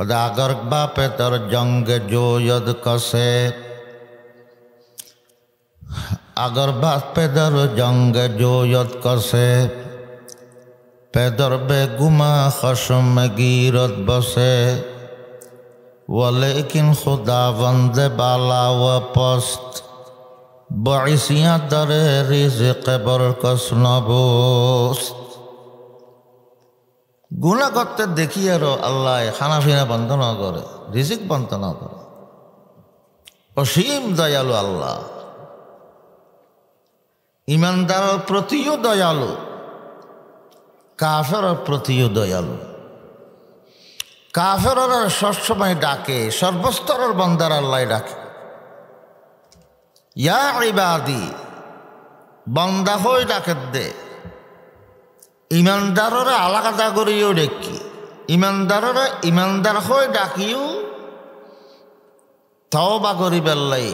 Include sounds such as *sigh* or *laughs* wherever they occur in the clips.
اگر با پدر جنگ جوید کسے اگر باپ پدر جنگ جوید کسے پدر به گما خشم گیرد بسه ولیکن خداوند بالا و پست بعیسیان در رزق کس نبوست গুণা করতে দেখি আরো আল্লাহ খানাফিনা বন্দনা করে রিজিক বন্দনা করে অসীম দয়ালু আল্লাহ ইমানদার প্রতিও দয়ালু কাফের প্রতিও দয়ালু কাফের সবসময় ডাকে সর্বস্তরের বন্দার আল্লাহ ডাকে ইয়া ইবাদি বন্দা হয়ে ডাকের দে ইমানদাররা আলাদা করিও ডাকি ইমানদাররা ইমানদার হয়ে ডাকিও তাও বা করি বেল্লাই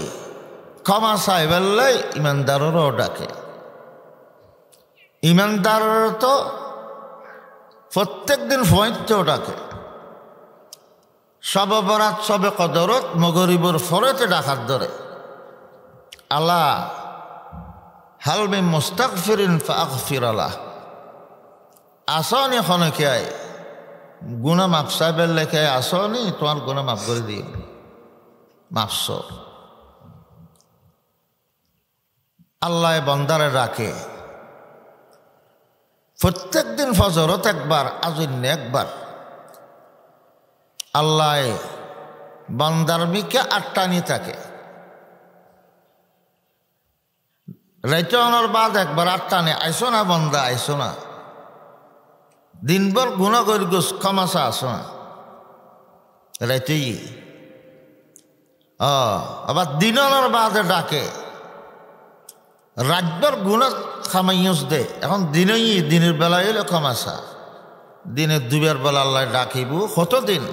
ক্ষমা চাই বেল্লাই ইমানদাররাও ডাকে ইমানদার তো প্রত্যেক দিন ফয়েতেও ডাকে সব অপরাধ সবে কদরত মগরিবর ফরেতে ডাকার ধরে আল্লাহ হালমে মোস্তাক ফিরিন ফাক ফিরালা আসনি খনকিয়ায় গুণা মাপ সাহেবের লেখায় আসনি তোমার গুণা মাপ করে দিয়ে মাপস আল্লাহ বন্দারে রাখে প্রত্যেক দিন ফজরত একবার আজন্য একবার আল্লাহ আটটা নিয়ে থাকে রেচনের বাদ একবার আটটানে আইসো না বন্দা আইসো না দিনভর গুণা করি গোস কামাশা আস রাইতে আবার দিনর বাদে ডাকে রাজ্যর গুণা খামাইস দে এখন দিনই দিনের বেলায় এলো কামাশা দিনে দুবার বেলা আল্লাহ ডাকিব দিন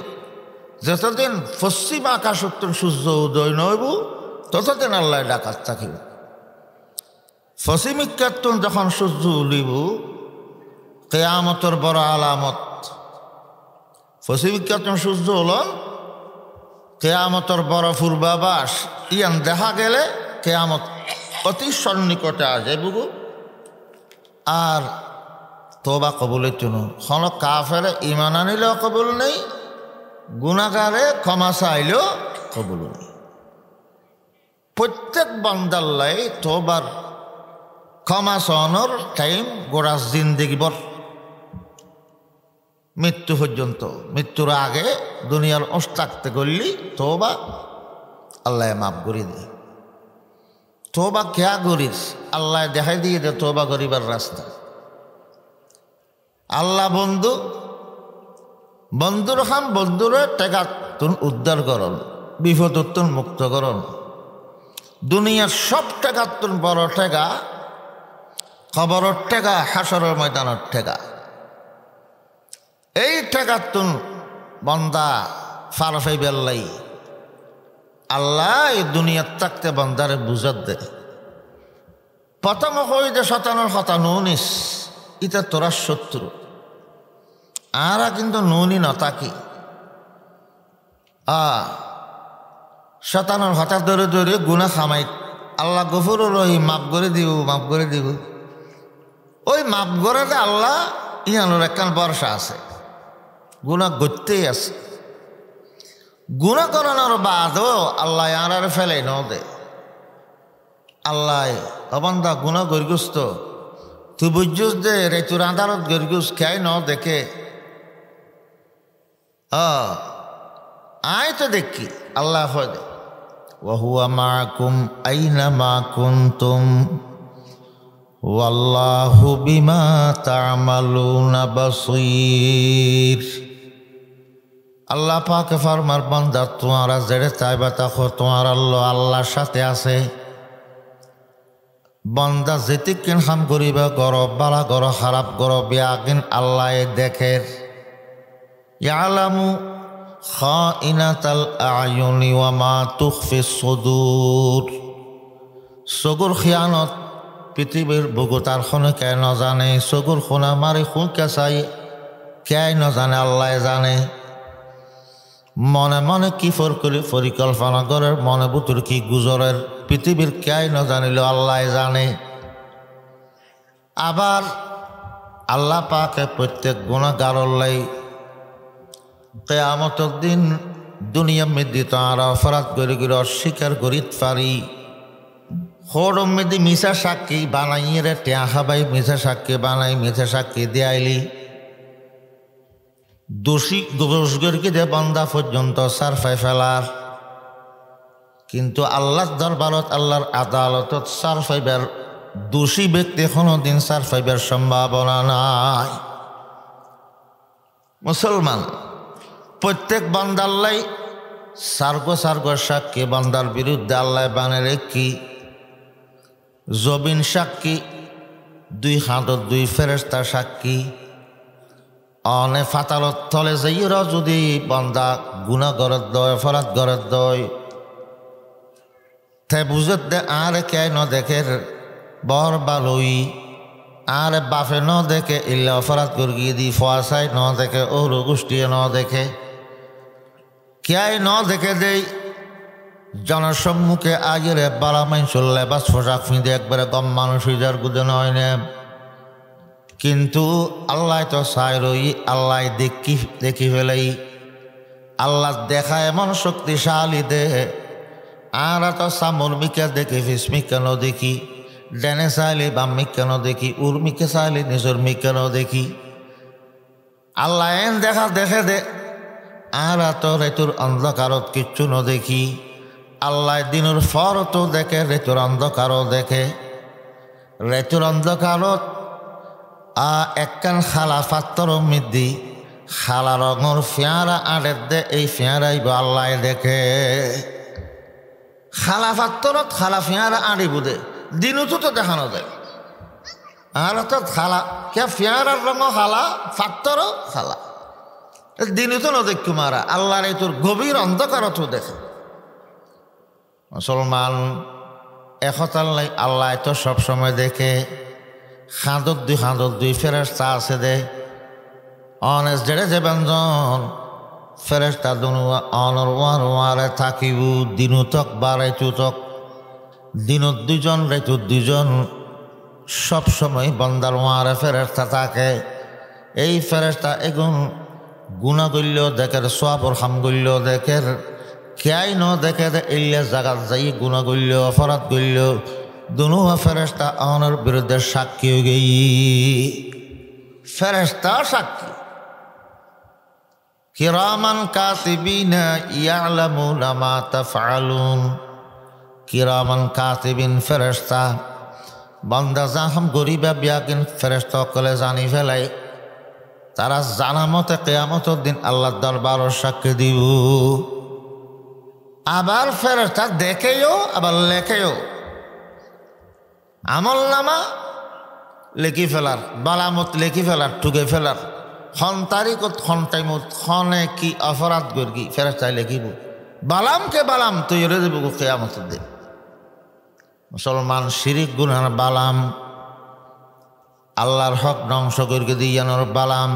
যতদিন পশ্চিম আকাশ উত্তর সূর্য উদয় নইব ততদিন আল্লাহ ডাকাত থাকিব পশ্চিমিকাত্তন যখন সূর্য উলিব কেয়ামতর বড় আলামত ফসিবিখ্যাত সূর্য হল কেয়ামতর বড় পূর্বাবাস ইয়ান দেখা গেলে কেয়ামত অতি সন্নিকটে আসে বুকু আর তোবা কবলের জন্য হল কাফেরে ইমান আনিলেও কবুল নেই গুণাগারে ক্ষমা চাইলেও কবুল নেই প্রত্যেক বান্দাল্লাই তোবার ক্ষমা চানোর টাইম দিন জিন্দিগিবর মৃত্যু পর্যন্ত মৃত্যুর আগে দুনিয়ার অস্তাক্তে করলি তোবা আল্লাহ মাফ করি দে তোবা কেয়া করিস আল্লাহ দেখাই দিয়ে দে তোবা করিবার রাস্তা আল্লাহ বন্ধু বন্ধুর হাম বন্ধুর টেকা তুন উদ্ধার করল বিপদ উত্তর মুক্ত করল দুনিয়ার সব টেকা তুন বড় টেকা খবরের টেকা হাসরের ময়দানের টেকা এই টাকার তুন বন্দা ফারফাই বেল্লাই আল্লাহ এই দুনিয়ার থাকতে বন্দারে বুঝার দে প্রথম কই যে শতানোর কথা নুনিস ইটা তোরা শত্রু আরা কিন্তু নুনি তাকি আ শতানোর হতা ধরে ধরে গুণা খামাই আল্লাহ গফুর রহি মাপ করে দিব মাপ করে দিব ওই মাপ করে আল্লাহ ইয়ানোর একখান বর্ষা আছে গুণা গত্যেই আছে গুণা করানোর বাদও আল্লাহ আর ফেলে ন দে আল্লাহ অবন্ধা গুণা গরগুস্ত তু বুঝুস দে রে তোর আদালত গরগুস খাই ন দেখে আয় তো দেখি আল্লাহ হয় وهو معكم أينما كنتم والله بما تعملون بصير আল্লাহ পাকে ফার্মার বান্দার তোমারা জেড়ে চাইবা তাকো তোমার আল্লাহ আল্লাহর সাথে আছে বন্দা কেন হাম করিবে গর বালা গর খারাপ গর বিয়াগিন আল্লাহ দেখের ইয়ালামু খাইনাতাল আয়ুনি ওয়া মা তুখফি সুদূর সগুর খিয়ানত পৃথিবীর বুগুতার শুনে কে নজানে সগুর খুনা মারি খুন কে চাই কে নজানে আল্লাহ জানে মনে মনে কি ফর করে পরিকল্পনা করে মনে বুতুর কি গুজরের পৃথিবীর কেয় ন জানিল আল্লাহ জানে আবার আল্লাহ পাকে প্রত্যেক গুণাগারল্লাই কেয়ামত দিন দুনিয়া মিদি তাঁর অপরাধ করে করে অস্বীকার করিত পারি হরমিদি মিশা সাক্ষী বানাইয়ে রে টেহা বাই মিশা সাক্ষী বানাই মিশা সাক্ষী দেয়াইলি দোষী দোষগরকে দে বান্দা পর্যন্ত সার ফাই ফেলার কিন্তু আল্লাহ দরবারত আল্লাহর আদালতত সার ফাইবার দোষী ব্যক্তি দিন সার ফাইবার সম্ভাবনা নাই মুসলমান প্রত্যেক বান্দাল্লাই সার্গ সার্গ সাক্ষী বান্দার বিরুদ্ধে আল্লাহ বানের কি জবিন সাক্ষী দুই হাতত দুই ফেরেস্তা সাক্ষী অনে ফাতালত থলে যেইর যদি বন্দা গুণা গরত দয় অপরাধ গরত দয় থে বুঝত দে আর কে ন দেখে বর বালুই আর বাফে ন দেখে ইল্লা অফরাত গুরগি দি ফয়াশাই ন দেখে ওর গোষ্ঠী ন দেখে কেয়াই ন দেখে দেই জনসম্মুখে আগের বালামাইন চললে বা সোজা ফিঁদে একবারে গম মানুষ যার গুজে নয় নেব কিন্তু আল্লাহ তো চাই রই আল্লাহ দেখি দেখি ফেলাই আল্লাহ দেখা এমন শক্তিশালী দে আর তো সামর্মিকা দেখি ফিসমি কেন দেখি ডেনে সাইলি বাম্মি কেন দেখি উর্মিকে সাইলি নিজের কেন দেখি আল্লাহ এন দেখা দেখে দে আর তো রেতুর অন্ধকারত কিচ্ছু ন দেখি আল্লাহ দিনুর ফর তো দেখে রেতুর অন্ধকারও দেখে রেতুর অন্ধকারত আ একখান খালা ফাত্তর মিদ্দি খালা রঙর ফিয়ারা আড়ের দে এই ফিয়ারাই বাল্লায় দেখে খালা ফাত্তরত খালা ফিয়ারা আড়ি বুদে দিনু তো দেখানো দেয় আর তো খালা কে ফিয়ারার রঙ খালা ফাত্তর খালা দিনই তো নদেখ কুমারা আল্লাহর এই তোর গভীর অন্ধকার তো দেখে মুসলমান এখতাল্লাই আল্লাহ তো সবসময় দেখে হাঁদত দুই হাঁদত দুই ফেরেস্তা আছে দে অনেস জেড়ে যে ব্যঞ্জন ফেরেস্তা দুনু অনর ওয়ার ওয়ারে দিনু তক বা তক দিনত দুজন রেচু দুজন সবসময় বন্দার ওয়ারে ফেরেস্তা থাকে এই ফেরেস্তা এগুন গুণা করলেও দেখের সবর খাম করলেও দেখের কেয়াই ন দেখে ইল্লে জাগাত যাই গুণা করলেও অপরাধ করলেও দুনুয়া ফেরেস্তা আমার বিরুদ্ধে সাক্ষী হয়ে গেই ফেরেস্তা সাক্ষী কিরামান কাতিবিন ইয়ালামুনা মা তাফআলুন কিরামান কাতিবিন ফেরেস্তা বান্দা জাহাম গরিবা বিয়াকিন ফেরেস্তা কলে জানি ফেলাই তারা জানামতে কেয়ামতের দিন আল্লাহ দরবার সাক্ষী দিব আবার ফেরেস্তা দেখেও আবার লেখেও আমল নামা লেখি ফেলার বালামত লেখি ফেলার ঠুকে ফেলার খন তারিখত খন টাইমত খনে কি অপরাধ গর্গি ফেরার চাই লেখিব বালামকে বালাম তুই রে দেব কেয়ামত দে মুসলমান শিরিক গুনার বালাম আল্লাহর হক ধ্বংস করকে ইয়ানোর বালাম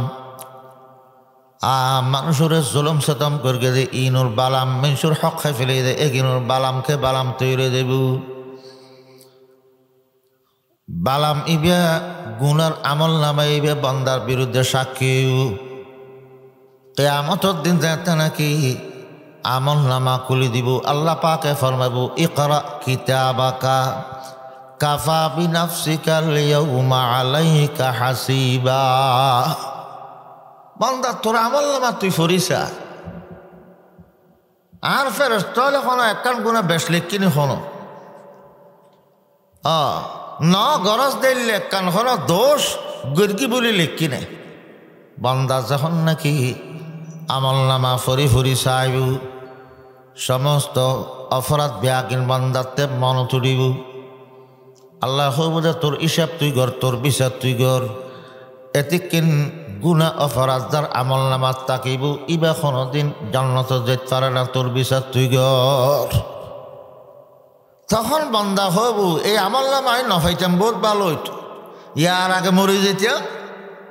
মানুষরে জুলুম সতম করকে দে ইনুর বালাম মিনসুর হক খাই ফেলে দে এগিনুর বালামকে বালাম তৈরি দেবু বালাম ইবিয়া গুনার আমল নামা ইবে বন্দার বিরুদ্ধে সাক্ষী কেয়ামতর দিন যাতে নাকি আমল নামা খুলি দিব আল্লাহ পাকে ফরমাবো ইকরা কিতাবাকা কাফা বিনাফসিকা লিয়াউমা আলাইকা হাসিবা বন্দা তোর আমল নামা তুই ফরিসা আর ফেরত তাহলে কোনো একখান গুণা বেশ লিখ কিনি হনো হ্যাঁ ন গরজ দিলে কান হল দোষ গিরগি বলি লিখি নে বন্দা যখন নাকি আমল নামা ফরি ফুরি চাইব সমস্ত অপরাধ ব্যাগিন বন্দাতে মন তুড়িব আল্লাহ বোঝা তোর হিসাব তুই গর তোর বিচার তুই গর এটি কিন গুণা অপরাধ যার আমল নামাত তাকিব ইবা কোনোদিন জন্নত যেতে পারে না তোর বিচার তুই গড় তখন বন্দা হব এই আমল নাম আমি নফাইতাম বহুত ভালো হইতো ইয়ার আগে মরি যেতিয়া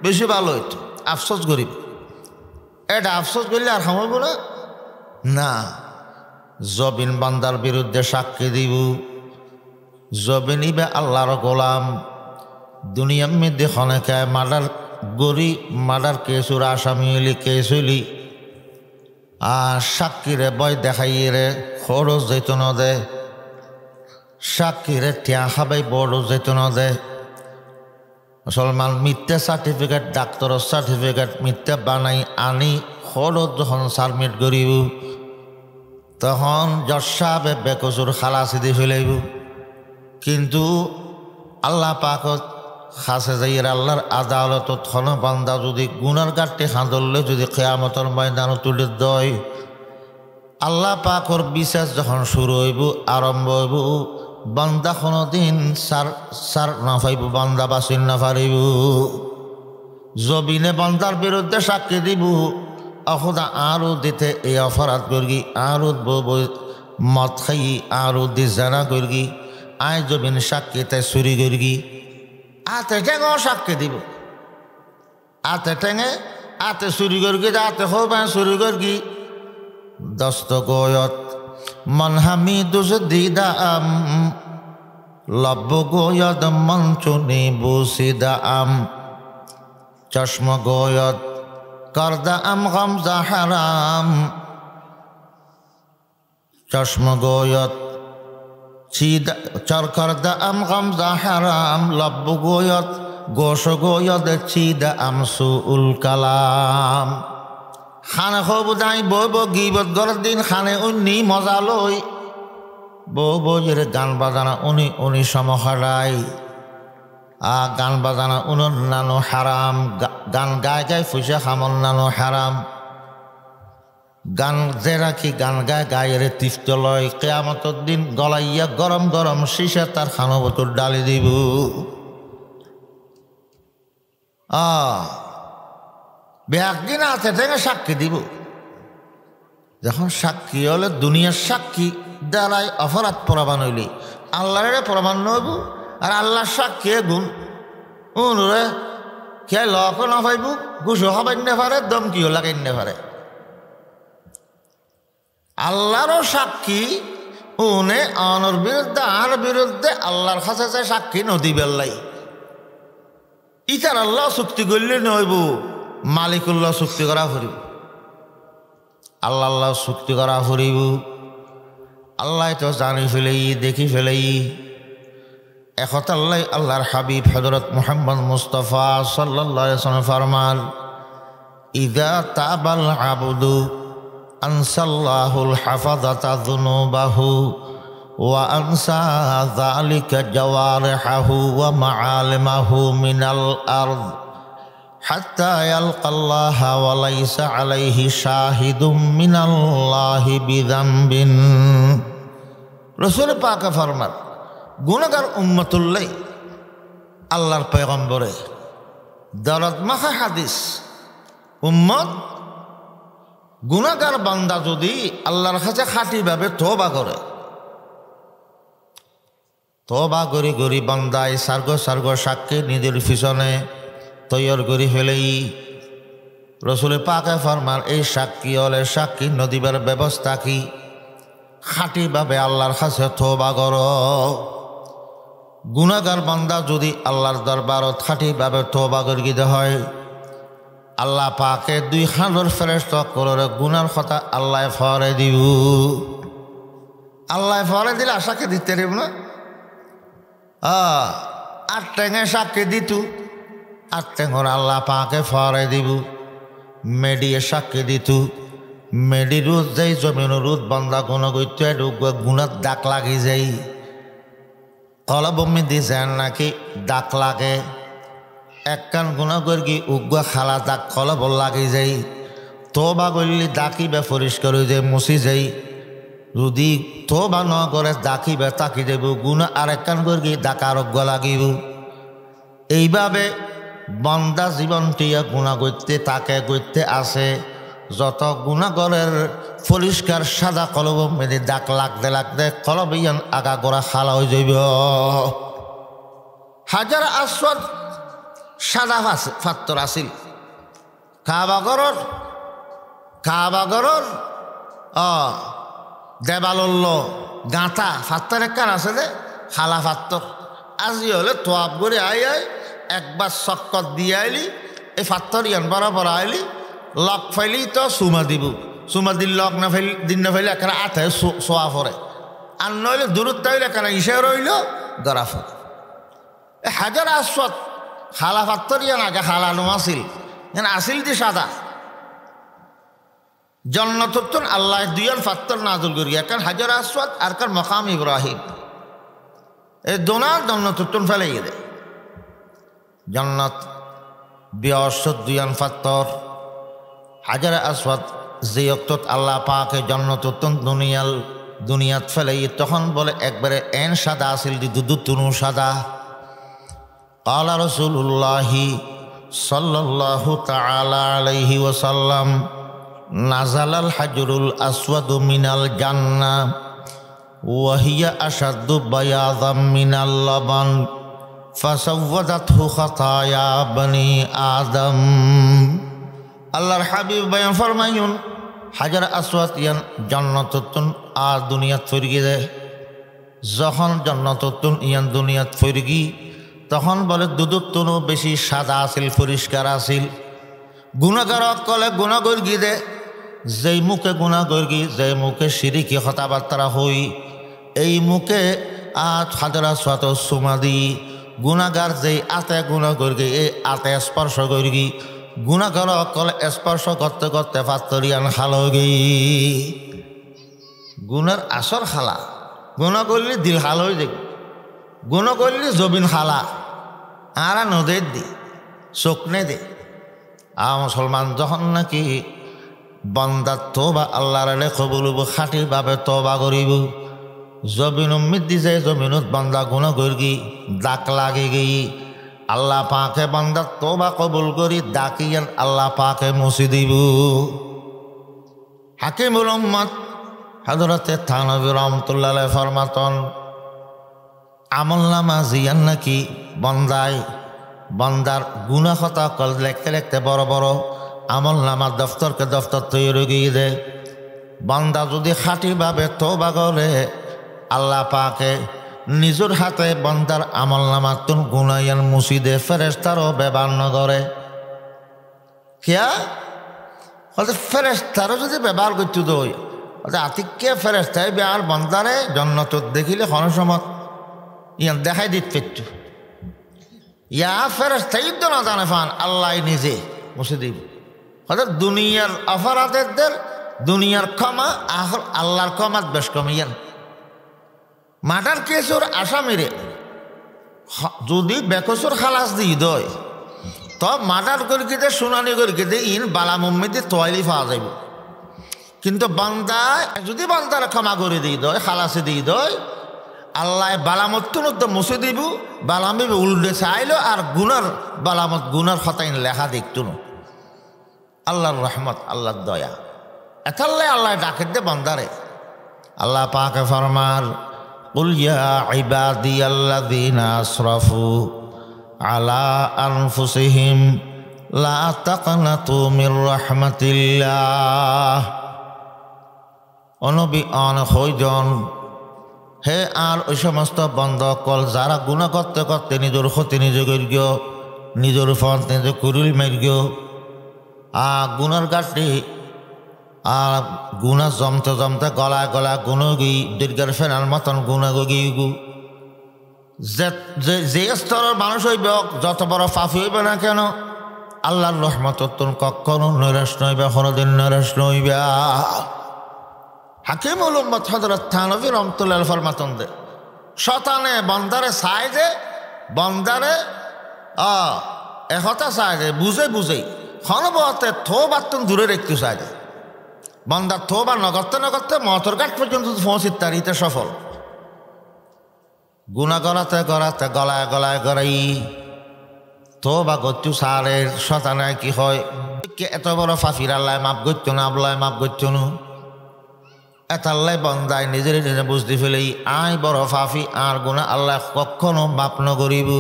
বেশি ভালো হইতো আফসোস করিব এটা আফসোস করলে আর সময় বলে না জবিন বান্দার বিরুদ্ধে সাক্ষী দিব জবিন ইবে আল্লাহর গোলাম দুনিয়ার মধ্যে হনেকায় মার্ডার গরি মার্ডার কেসুর আসামি হইলি কেস হইলি আর সাক্ষীরে বয় দেখাইয়ে রে খরচ যেত দে সাক্ষীরে ঠিয়া খাবাই বড় যেত না দেয় মুসলমান মিথ্যা সার্টিফিকেট ডাক্তারের সার্টিফিকেট মিথ্যা বানাই আনি হলত যখন সাবমিট করিব তখন যশাবে বেকচুর বেকসুর খালাসি দি ফেলাইব কিন্তু আল্লাহ পাকত খাসে যাই আল্লাহর আদালতত ধন বান্দা যদি গুণার গাঠটি হাঁদললে যদি খেয়ামতর ময়দান তুলে দয় আল্লাহ পাকর বিশ্বাস যখন শুরু হইব আরম্ভ হইব বান্দা দিন সার সার না ফাইব বান্দা বাসিন না ফারিব জবিনে বান্দার বিরুদ্ধে সাক্ষী দিব অখুদা আরও দিতে এই অপরাধ করি আরও মদ খাই আরও দিজানা করি আয় জবিন সাক্ষী তাই চুরি করি আতে ঠেঙে সাক্ষী দিব আতে ঠেঙে আতে চুরি করি আতে হোবায় চুরি করি গয়ত من حمید دیدم لب گوید من چونی بوسیدم چشم گوید کردم غمز حرام چشم گوید چر کردم غمز حرام لب گوید گوش گوید چیدم سوء الکلام খানে খব যাই বব বই গিবত গরত দিন খানে উন্নি মজা লই বব বউরে গান বাজানা উনি উনি সমহারাই আ গান বাজানা উনর নানো হারাম গান গায় গায় ফুসা খামন নানো হারাম গান যে রাখি গান গায় গায়ের তিস্ত লয় কেয়ামতর দিন গলাইয়া গরম গরম শিশা তার খানো বোতল ডালি দিব আ ব্যাগিন আছে ঠেকে সাক্ষী দিব যখন সাক্ষী হলে দুনিয়ার সাক্ষী দ্বারাই অপরাধ প্রমাণ হইলি আল্লাহরে প্রমাণ হইব আর আল্লাহর সাক্ষী গুণ অনুরে কে লক না পাইব ঘুষো হবেন না পারে দমকিও লাগাই না পারে আল্লাহরও সাক্ষী উনে অনর বিরুদ্ধে আর বিরুদ্ধে আল্লাহর কাছে সাক্ষী নদী বেল্লাই ইতার আল্লাহ চুক্তি করলে নইব মালিকুল্লাহ চুক্তি করা ফুরিব আল্লাহ আল্লাহ চুক্তি করা ফুরিব আল্লাহ তো জানি ফেলেই দেখি ফেলেই এখত আল্লাহ আল্লাহর হাবিব হজরত মোহাম্মদ মুস্তফা সাল্লাহ ফরমান ইদা তাবাল আবুদু আনসাল্লাহুল হাফাজাতা বাহু ওয়া আনসা যালিকা জাওয়ারিহাহু ওয়া মাহু মিনাল আরদ حتى يلقى الله وليس عليه شاهد من الله بذنب রসুল পাকে ফরমার গুণগার উম্মতুল্লাই আল্লাহর পয়গম্বরে দরদমাখা হাদিস উম্মত গুণাগার বান্দা যদি আল্লাহর কাছে খাঁটিভাবে তোবা করে তোবা গরি গরি বান্দায় সার্গ সার্গ সাক্ষী নিজের পিছনে তৈর করি ফেলেই রসুলের পাকে ফরমার এই সাক্ষী হলে সাক্ষী নদীবার ব্যবস্থা কি খাঁটিভাবে আল্লাহর কাছে থোবা কর গুণাগার বান্দা যদি আল্লাহর দরবারত খাঁটিভাবে থোবা গর্গিতে হয় আল্লাহ পাকে দুই হাঁড়র ফেরেস্ত করে গুনার কথা আল্লাহ ফরে দিব আল্লাহ ফরে দিলে আশাকে দিতে রেব না আর ট্যাঙে সাক্ষী দিত আর ঘর আল্লাহ পাকে ফরে দিব মেডিয়ে সাক্ষী দিত মেডি রোদ যাই জমিন রোদ বন্ধা কোনো গইতে ঢুকবে গুণত ডাক লাগি যাই কলবমি যান নাকি ডাক লাগে এক কান গুণা করি উগ্র খালা ডাক কলবল লাগি যাই গলি ডাকি বে পরিষ্কার হয়ে যায় মুছি যাই তো বা ন করে বে তাকি দেব গুণ আর এক কান করি ডাকা অজ্ঞ লাগিব এইভাবে বন্দা জীবনটিয়া গুণা করতে তাকে করতে আসে যত গুণাগরের পরিষ্কার সাদা কলব মেরে দাগ লাগতে লাগতে কলব ইয়ান আগা গোড়া খালা হয়ে যাইব হাজার আসর সাদা ফাত্তর আসিল কাবাগর কাবাগর অ দেবালল্য গাঁথা ফাত্তর একখান আছে দে খালা ফাত্তর আজি হলে তোয়াপ করে আই আয় একবার শক্কত দিয়ে আইলি এ ফাত্তর ইয়ান বরাবর আইলি লক ফাইলি তো সুমা দিব সুমা দিল লক না ফেলি দিন না ফেলি এখানে আতে সোয়া ফরে আর নইলে দূরত্ব হইলে এখানে ইসে রইল গড়া ফরে হাজার আসত খালা ফাত্তর ইয়ান আগে খালা নোমাছিল আসিল দি সাদা জন্নতুন আল্লাহ দুইয়ান ফাত্তর নাজুল করি একখান হাজার আসওয়াত আর কার মকাম ইব্রাহিম এ দোনা জন্নতুন ফেলে গেলে জন্নত বিয়সত দুয়ান ফাত্তর হাজার আসফাত যে অক্তত আল্লাহ পাকে জন্নত অত্যন্ত দুনিয়াল দুনিয়াত ফেলে তখন বলে একবারে এন সাদা আসিল দুদু তুনু সাদা কালা রসুল্লাহি সাল্লাহু তালাহি ওসাল্লাম নাজালাল হাজরুল আসওয়াদু মিনাল জান্না ওয়াহিয়া আসাদু বায়াদাম মিনাল লবান فسودته خطايا بني آدم আল্লাহর হাবিব বায়ান ফরমাইন হাজার আসওয়াত ইয়ান জন্নতত্তুন আর দুনিয়াত ফিরগি দে যখন জন্নতত্তুন ইয়ান দুনিয়াত ফিরগি তখন বলে দুধুর তুনু বেশি সাদা আছিল পরিষ্কার আছিল গুণাগারক কলে গুণা গর্গি দে যেই মুখে গুণা গর্গি যে মুখে সিরিকি হতাবার্তারা হই এই মুখে আজ হাজারা সাত সুমাদি গুণাগার যেই আতে গুণ করি এই আতে স্পর্শ করি গুণাগর অকল স্পর্শ করতে করতে পাত্তরিয়ান হালগি গুণের আসর হালা গুণ করলি দিল হাল হয়ে যাবে গুণ করলি জবিন হালা আর নদের দি চোখনে দে আ মুসলমান যখন নাকি বন্দার তো বা আল্লাহরে কবুল খাটি বাবে বা করিব জমিন মিদ্দি যায় জমিনত বান্দা গুণ করি ডাক লাগে গেই আল্লাহ পাকে বান্দা বা কবুল করি ডাকিয়ান আল্লাহ পাকে মুসি দিব হাকিমুল উম্মত হাজরতে থানবী রহমতুল্লাহ ফরমাতন আমল নামা জিয়ান নাকি বন্দাই বন্দার গুণাহতা কল লেখতে লেখতে বড় বড় আমল নামা দফতরকে দফতর তৈরি গিয়ে দেয় বান্দা যদি খাঁটিভাবে তো বাগলে আল্লাহ পাকে নিজের হাতে বন্দার আমল নামাতুন গুনাইয়ান মুসিদে ফেরেস্তারও ব্যবহার করে কিয়া হয়তো ফেরেস্তারও যদি ব্যবহার করতে দই হয়তো আতিককে ফেরেস্তায় বেয়ার বন্দারে জন্নত দেখিলে হনসমত ইয়ান দেখাই দিত পেট্টু ইয়া ফেরেস্তাই তো না জানে ফান আল্লাহ নিজে মুসিদিব হয়তো দুনিয়ার অফরাতের দুনিয়ার ক্ষমা আহ আল্লাহর ক্ষমাত বেশ কমিয়ান মার্ডার আশা মেরে যদি বেকসর খালাস দিয়ে দয় তব মার্ডার করি কেটে শুনানি করি কেটে ইন বালা মম্মিতে তোয়ালি পাওয়া যাইব কিন্তু বান্দা যদি বান্দার ক্ষমা করে দিয়ে দয় খালাসে দিয়ে দয় আল্লাহ বালামত্তন তো মুছে দিব বালামে উল্টে চাইলো আর গুনার বালামত গুনার ফতাইন লেখা দেখত আল্লাহর রহমত আল্লাহর দয়া এথাল্লাই আল্লাহ ডাকের দে বান্দারে আল্লাহ পাকে ফরমার قل يا عبادي الذين أسرفوا على أنفسهم لا تقنطوا من رحمة الله অনবি অন হইজন হে আর ওই সমস্ত বন্ধ কল যারা গুণা করতে করতে নিজের ক্ষতি নিজে করিগ নিজের ফল নিজে কুরুল মেরগ আ গুণার গাছটি আর গুণা জমতে জমতে গলা গলা গুণগি দুর্গার ফেনার মতন গুণাগুগি গু যে স্তরের মানুষ হইব যত বড় ফাফি হইবে না কেন আল্লাহর রহমত কখনো নৈরাশ নইবে হরদিন নৈরাশ নইবে হাকিম উলম্মত হজরত থানবী রহমতুল্লাহ মাতন দে শতানে বন্দারে চাই যে বন্দারে এহতা চাই যে বুঝে বুঝেই হনবতে থো বাত্তন দূরে রেখতে চাই যে বান্দা বা নগরতে নগরতে মতর কাঠ পর্যন্ত পৌঁছিত তার ইতে সফল গুণা গলাতে গলাতে গলায় গলায় গড়াই তো বা গচ্ছু সারের শতানায় কি হয় এত বড় ফাঁসির আল্লাহ মাপ গচ্ছ না আবলায় মাপ গচ্ছ নু এতাল্লাই বন্দায় নিজের নিজে বুঝতে ফেলেই আই বড় ফাফি আর গুণা আল্লাহ কখনো মাপ ন করিব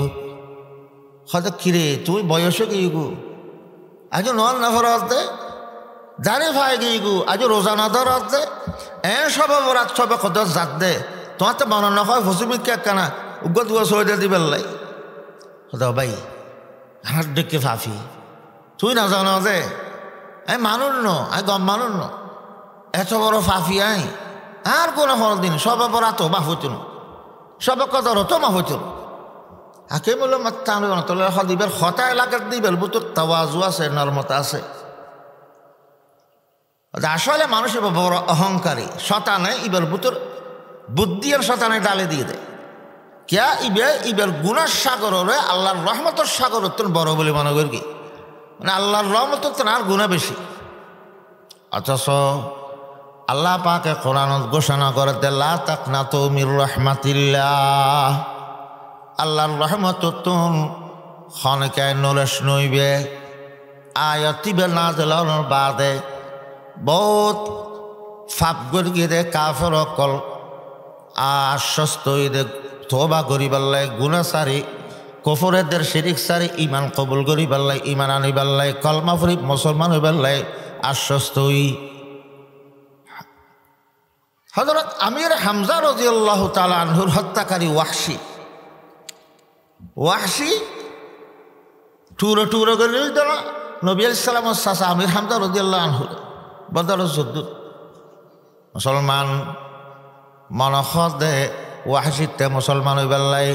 হয়তো কিরে তুই বয়স কি গু আজ নন না ফরাতে জানে ভাই গু আজ রোজানাদার আসে এ সব রাত সবে কত জাত দে তোমার তো মনে নয় ভসুমি কে কানা উগ্র দুয়া সরে দিয়ে লাই হতো ভাই হাত ডেকে ফাফি তুই না জানো যে আমি মানুষ ন আমি গম মানুষ ন এত বড় ফাফি আই আর কোনো দিন সব রাত মাফ হইতুন সব কত রত মাফ হইতুন আকে বললো মাত্র হদিবের হতা এলাকার দিবে বুতুর তাওয়াজু আছে নর্মতা আছে আসলে মানুষ এবার বড় অহংকারী শতানে ইবের বুতর বুদ্ধি আর শতানে ডালে দিয়ে দেয় কিয়া ইবে ইবের গুণার সাগরে আল্লাহর রহমতর সাগর তোর বড় বলে মনে করি কি মানে আল্লাহর রহমত তোর আর গুণা বেশি অথচ আল্লাহ পাকে কোরআন ঘোষণা করে দেলা না তো মির রহমাতিল্লাহ আল্লাহর রহমত তুন খনকায় নরেশ নইবে আয়তিবে না দিল বাদে বহুত ফাপ গড়িয়ে কাফর অকল আশ্বস্ত ঈদে তোবা করি পাল্লাই গুণা সারি কফরেদের শিরিক সারি ইমান কবুল করি পাল্লাই ইমান আনি পাল্লাই কলমা ফরিব মুসলমান হই পাল্লাই আশ্বস্ত হই হজরত আমির হামজা রজিউল্লাহ তালা আনহুর হত্যাকারী ওয়াহি ওয়াহি টুরো টুরো গেল নবী আলাইসালাম সাসা আমির হামজা রজিউল্লাহ আনহুর বদল যুদ্ধ মুসলমান মনসদে ওয়াহাসিতে মুসলমান হইবেলাই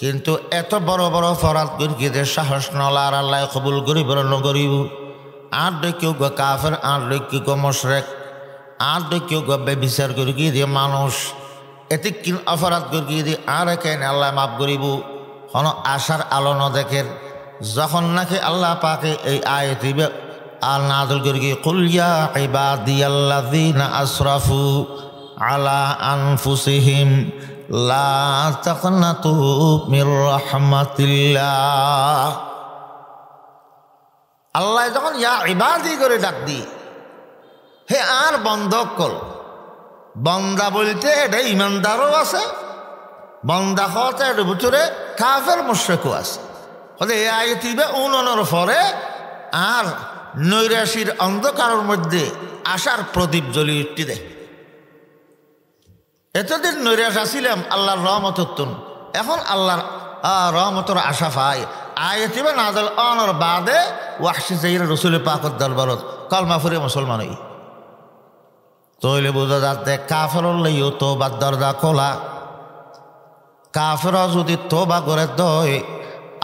কিন্তু এত বড় বড় ফরাত গুরকিতে সাহস নলার আল্লাহ কবুল করিব নগরিব আর ডেকেও গো কাফের আর ডেকে গো মশরেক আর ডেকেও গো বেবিচার গুরকি দিয়ে মানুষ এতে কিন অপরাধ গুরকি দিয়ে আর একে আল্লাহ মাফ করিব হন আশার আলো ন দেখেন যখন নাকি আল্লাহ পাকে এই আয়তিবে আর নাজল করে কি কুলিয়া ইবাদিয়াল্লাযীনা আসরাফু আলা আনফুসিহিম লা তাকনাতু মির রাহমাতিল্লাহ আল্লাহ যখন ইয়া ইবাদি করে ডাক দি হে আর বন্ধ কল বন্দা বলতে এটা ইমানদারও আছে বন্দা হতে এর ভিতরে কাফের মুশ্রেকও আছে হলে এ আয়তিবে উননের পরে আর নৈরাশির অন্ধকারের মধ্যে আশার প্রদীপ জ্বলি উঠতে দেয় এতদিন নৈরাশ আসিলাম আল্লাহর রহমত এখন আল্লাহর রহমতর আশা পাই আয়তিবা নাজল অনর বাদে ওয়াহসি জাইর রসুল পাকত দলবারত কলমা ফুরে মুসলমানই তৈলে বোঝা যাতে কাফের লইও তো বা দরজা খোলা কাফের যদি তোবা করে দয়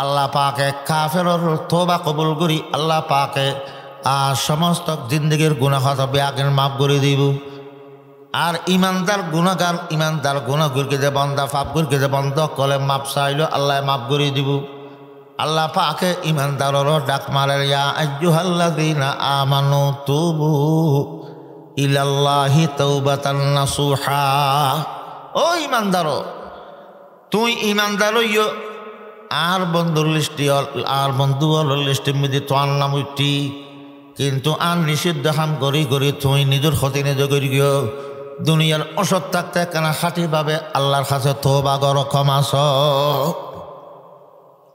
আল্লাহ পাকে কাফের তোবা কবুল করি আল্লাহ পাকে আর সমস্ত জিন্দগির হবে আগের মাফ করে দিব আর ইমানদার গুণাগার ইমানদার গুরকে যে বন্ধা গুরকে যে বন্ধ কলে মাপ চাইল আল্লাহ মাফ করে দিব আল্লাহ পাকে ইমানদাররও ডাক মারে আজ্জুহাল্লাদিনা আমানু তুবু ইলাল্লাহি তৌবাতান নাসুহা ও ইমানদার তুই ইমানদার আর বন্ধুর লিস্টি আর বন্ধু লিস্টি মিদি তোর নাম উঠি কিন্তু আন নিষিদ্ধ হাম করি করি তুই নিজের ক্ষতি নিজে করি গিয়ে দুনিয়ার অসৎ থাকতে কেন খাঁটিভাবে আল্লাহর কাছে তো গর ক্ষমাস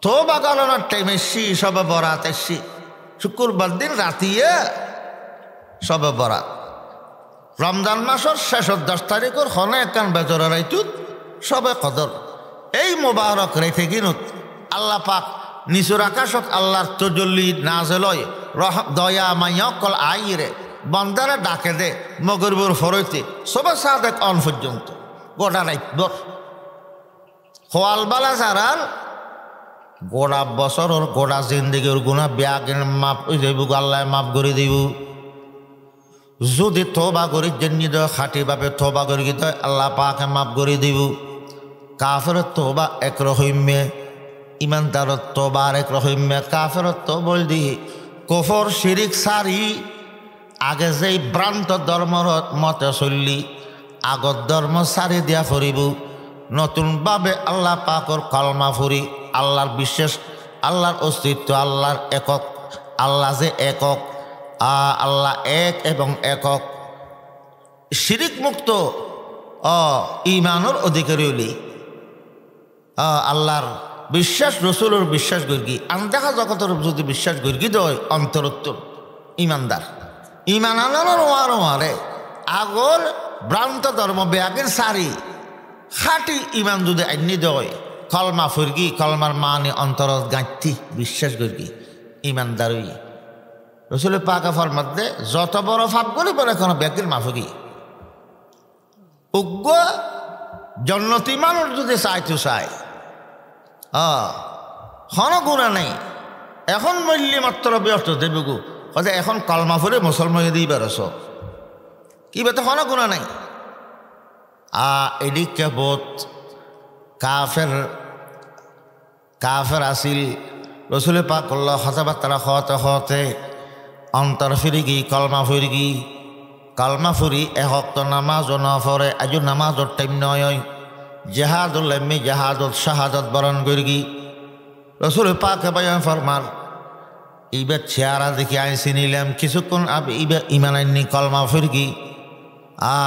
তো গলনার টাইমে সি সবে বরাত এসি শুক্রবার দিন রাতিয়ে সবে বরাত রমজান মাসের শেষের দশ তারিখের হনে একান বেচরের রাইতুত সবে কদর এই মোবারক রেখে কিনুত আল্লাহ পাক নিচুর আকাশত আল্লাহর তজল্লি নাজলয় রহ দয়া মাইয়কল আইরে বন্দারা ডাকে দে মগরবুর ফরইতে সবে এক অন পর্যন্ত গোটা রাইতবর খোয়ালবালা যারার গোড়া বছর গোড়া জিন্দগির গুণা ব্যাগের মাপ দেব আল্লাহ মাপ করে দিব যদি তোবা করি জেনি খাটি বাপে তোবা করি দেয় আল্লাহ পাকে মাপ করে দিব কাফের এক একরহিমে ইমানদারত্ব বারেক রহিমে কাফেরত্ব দি কোফর শিরিক সারি আগে যেই ভ্রান্ত ধর্মর মতে চললি আগত ধর্ম সারি দিয়া ফুরিব নতুনভাবে আল্লাহ পাকর কলমা ফুরি আল্লাহর বিশেষ আল্লাহর অস্তিত্ব আল্লাহর একক আল্লাহ যে একক আল্লাহ এক এবং একক শিরিক মুক্ত ইমানর অধিকারী আল্লাহর বিশ্বাস রসুলের বিশ্বাস গর্গি আন্দাহা জগতের যদি বিশ্বাস গর্গি দয় অন্তরোত্তর ইমানদার ইমান আনানোর ওয়ার ওয়ারে আগর ভ্রান্ত ধর্ম ব্যাগের সারি খাটি ইমান যদি আইনি দয় কলমা ফুরগি কলমার মানে অন্তর গাঁথি বিশ্বাস গর্গি ইমানদারই রসুলের পাকা ফরমাত দে যত বড় ফাপ করি বলে কোনো ব্যাগের মাফুগি উগ্র জন্নতি মানুষ যদি চাইতো চায় হন গুণা নেই এখন মল্লি মাত্র ব্যস্ত দেবগু কথা এখন কালমা ফুলে মুসলমান দিই বেরোস কি বেতে হন গুণা নাই আ এডি কেবত কাফের কাফের আসিল রসুল পা করল হতাবার্তারা হতে হতে অন্তর ফিরি গি কলমা ফুরি কলমা ফুরি এহক্ত নামাজ নফরে আজ নামাজ টাইম নয় জেহাদুল এমনি জাহাদত শাহাদত বরণ করি রসুল পাকে বয়ান ফরমার ইবের চেহারা দেখি আইসি নিলাম কিছুক্ষণ আব ইবে ইমানাইনি কলমা ফিরগি আ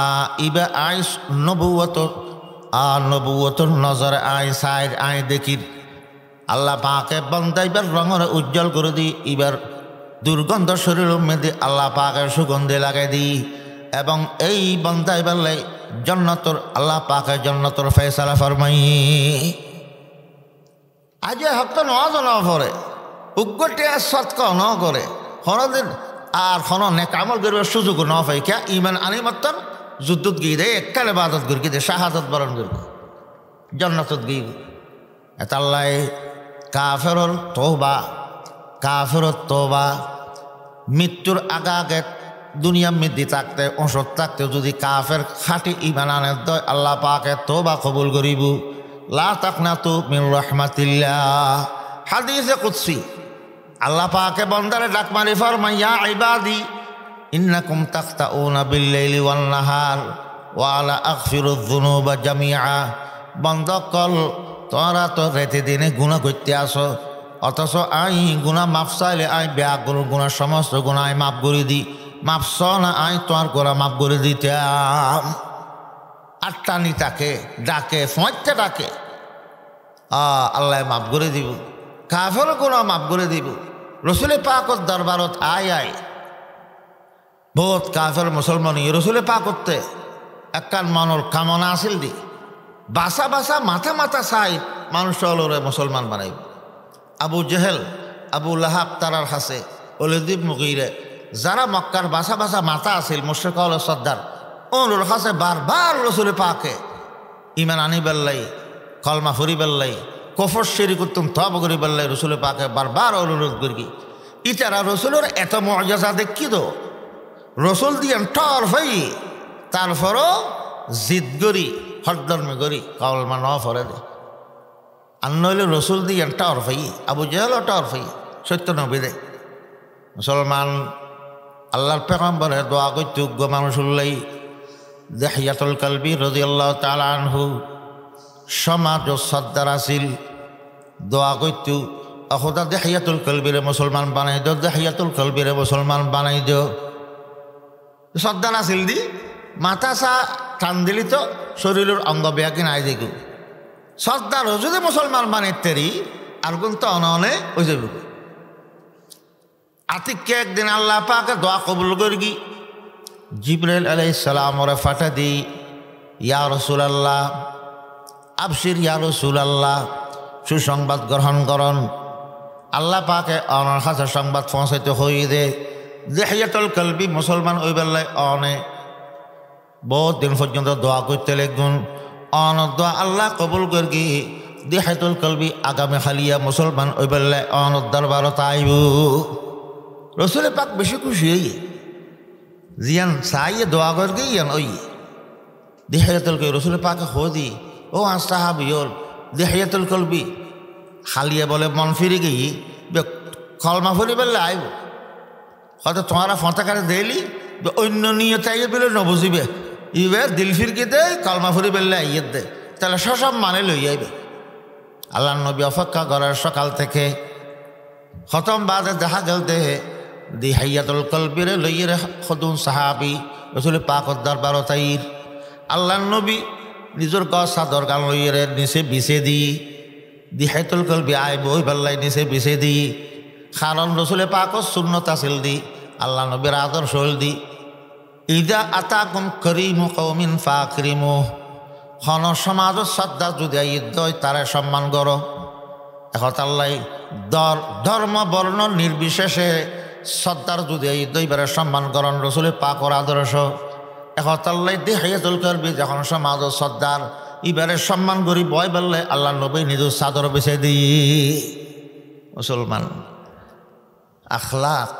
ইবে আইস নবুয়ত আ নবুয়তর নজরে আই সাইড আই দেখি আল্লাহ পাকে বন্ধ ইবার রঙরে উজ্জ্বল করে দিই ইবার দুর্গন্ধ শরীর মেদি আল্লাহ পাকে সুগন্ধে লাগাই দিই এবং এই বন্দায় বললে জন্নতর আল্লাহ পাকে জন্নতর ফেসালা ফরমাই আজ হক্ত নজ ন করে উগ্রটে সৎক ন করে হরদিন আর হন নে কামল করবার সুযোগ ন পাই কে ইমান আনি মতন যুদ্ধত গিয়ে দেয় এককালে বাদত গিয়ে দেয় শাহাদত বরণ গিয়ে জন্নতত গিয়ে এটা আল্লাহ কাফেরর তোবা কাফেরর তোবা মৃত্যুর আগে দুনিয়া মিদ্দি থাকতে ওষুধ থাকতে যদি কাফের খাটি ইমান আনের দয় আল্লাহ পাকে তো বা কবুল করিব লা তাকনা তো মির রহমাতিল্লাহ হাদিসে কুৎসি আল্লাহ পাকে বন্দারে ডাকমারি ফরমাইয়া ইবাদি ইন্নাকুম তাক্তা ও না বিল্লাইলি ওয়াল নাহার ওয়ালা আখফিরুদ্দুনু বা জামিয়া বন্ধ কল তোরা তো রেতে দিনে গুণা করতে আসো অথচ আই গুণা মাফ আই আই ব্যাগুল গুণা সমস্ত গুণায় আই মাফ করে দিই মাপ না আই তো আর গোড়া মাপ করে দিতাম টানি তাকে ডাকে সমাজটা ডাকে আল্লাহ মাপ করে দিব কাফের গোড়া মাফ করে দিব রসুলে পাকত দরবারত আই আই বহুত কাফের মুসলমানই রসুলে পা করতে একখান মনর কামনা আসিল দি বাসা বাসা মাথা মাথা চাই মানুষ অলরে মুসলমান বানাইব আবু জেহেল আবু লাহাব তারার হাসে অলিদীপ মুগিরে যারা মক্কার বাসা বাসা মাতা আছিল মুশ্রকাউল সর্দার অনুর হাসে বারবার রসুলে পাকে ইমান আনি বেল্লাই কলমা ফরি বেল্লাই কফর শেরি করতুম তব করি বেল্লাই রসুলে পাকে বারবার অনুরোধ করি ইতারা রসুলের এত মর্যাদা দেখিত রসুল দিয়ান টর হই তারপরও জিদ গরি হরদর্মে গরি কলমা ন ফরে দে আর নইলে রসুল দিয়ান টর হই আবু জেহল টর হই সত্য নবী দে মুসলমান আল্লাহর পেগম্বরের দোয়া করতে মানুষ উল্লাই দেহিয়াতুল কালবি রজি আল্লাহ তালানহু সমাজ ও সদ্দার আসিল দোয়া করতু অখোদা দেহিয়াতুল কালবিরে মুসলমান বানাই দিও দেহিয়াতুল কালবিরে মুসলমান বানাই দিও সদ্দার আসিল দি মাথা সা টান দিলি তো শরীরের অঙ্গ কি নাই দেখু সর্দার যদি মুসলমান বানাইতেরি আর গুণ তো অনে ওই যাবে আতিককে একদিন আল্লাহ পাকে দোয়া কবুল করি জিবরাইল সালাম ওরে ফাটা দি ইয়া রসুল আল্লাহ আবসির ইয়া রসুল আল্লাহ সুসংবাদ গ্রহণ করন আল্লাহ পাকে অনার হাজার সংবাদ পৌঁছাইতে হই দে দেহিয়াতল কলবি মুসলমান ওই বেলায় অনে বহুত দিন পর্যন্ত দোয়া করতে লেগুন অন দোয়া আল্লাহ কবুল করি দেহাতুল কলবি আগামী খালিয়া মুসলমান ওই বেলায় অন দরবার তাইবু রসুল পাক বেশি খুশি হইয়ে জিয়ান সাইয়ে দোয়া করকে ইয়ান ওইয়ে দেহাইয়াতুল কই রসুল পাক দি ও আস্তাহাব ইয়োল দেহাইয়াতুল কলবি হালিয়া বলে মন ফিরে গেই খলমা ফুরি বললে আইব হয়তো তোমারা ফঁতাকারে দেলি অন্য নিয়ে চাইয়ে পেলে নবুঝিবে ইবে দিল ফিরকি দে কলমা ফুরি বেললে আইয়ের দে তাহলে সব মানে লই আইবে আল্লাহ নবী অপেক্ষা করার সকাল থেকে খতম বাদে দেখা গেল দেহে দি হাইয়াতুল কলবিরে লইয়ের সদুন সাহাবি রসুল পাকর দরবার তাইর আল্লাহ নবী নিজর গছ চাদর গান লইয়ের নিচে বিছে দি দি হাইতুল কলবি আই বই পাল্লাই নিচে বিছে দি কারণ রসুলে পাকত শূন্যত আছিল দি আল্লাহ নবীর আদর্শ হল দি ইদা আতাকুম করিম কৌমিন ফাকরিমু হন সমাজ শ্রদ্ধা যদি ইদ্দয় তারে সম্মান কর এখন আল্লাহ ধর্ম বর্ণ নির্বিশেষে সর্দার যদি এই দৈবারের সম্মান করেন রসুলের পাকর আদর্শ তাল্লাই দেহাইয়া চল করবি যখন সমাজ সর্দার ইবারের সম্মান করি বয় বললে আল্লাহ নবী নিজ সাদর বেছে দি মুসলমান আখলাক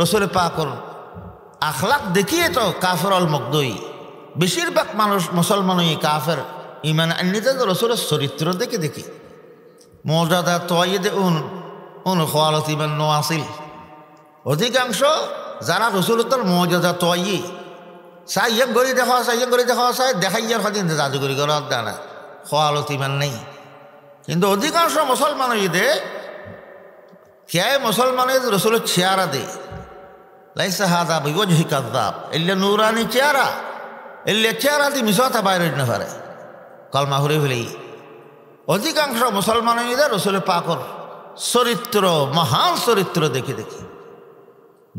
রসুল পাকর আখলাক দেখিয়ে তো কাফের অল মুগ্ধই বেশিরভাগ মানুষ মুসলমানই কাফের ইমান আনিতে তো রসুলের চরিত্র দেখে দেখি মর্যাদা তোয়াইয়ে দে উন উন খোয়ালত ইমান নো আসিল অধিকাংশ যারা রসুলতর মর্যাদা তৈরি সাইয়াম করে দেখা সাইয়াম করে দেখা চাই দেখাই যার সদিন জাদুগরি করার দ্বারা খোয়ালত ইমান নেই কিন্তু অধিকাংশ মুসলমান ঈদে খেয়ায় মুসলমান ঈদ রসুল চেয়ারা দে লাইসা হাদা বিবজ হিকাদ্দাব এল্লে নুরানি চেয়ারা এল্লে চেয়ারা দি মিশতা বাইরে না পারে কলমা ঘুরে ফেলেই অধিকাংশ মুসলমান ঈদে রসুল পাকর চরিত্র মহান চরিত্র দেখি দেখি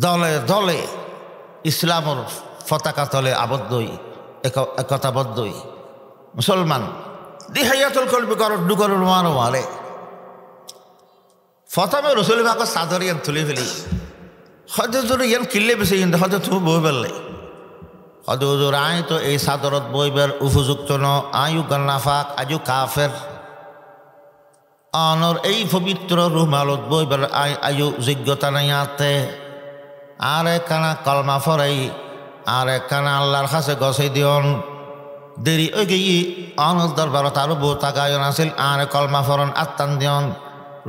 দলে দলে ইসলামর ফতাকা তলে আবদ্ধই একতাবদ্ধই মুসলমান দিহাইয়াতুল কলবি করণ ডুকরুর মানো মারে প্রথমে রসুল ভাগ সাদর ইয়ান তুলি ফেলি হয়তো জোর ইয়ান কিল্লে বেশি কিন্তু হয়তো তুমি বই পেলে হয়তো জোর আয় তো এই চাদরত বইবার উপযুক্ত ন আয়ু গান্নাফাক আজু কাফের আনর এই পবিত্র রুমালত বইবার আয় আয়ু যোগ্যতা নাই আতে আর একখানা কলমা ফরাই আর একখানা আল্লাহর কাছে গছাই দিয়ন দেরি ওই গিয়ে অনস দরবার তার বউ তাকায়ন আছিল আর কলমা ফরন আত্মান দিয়ন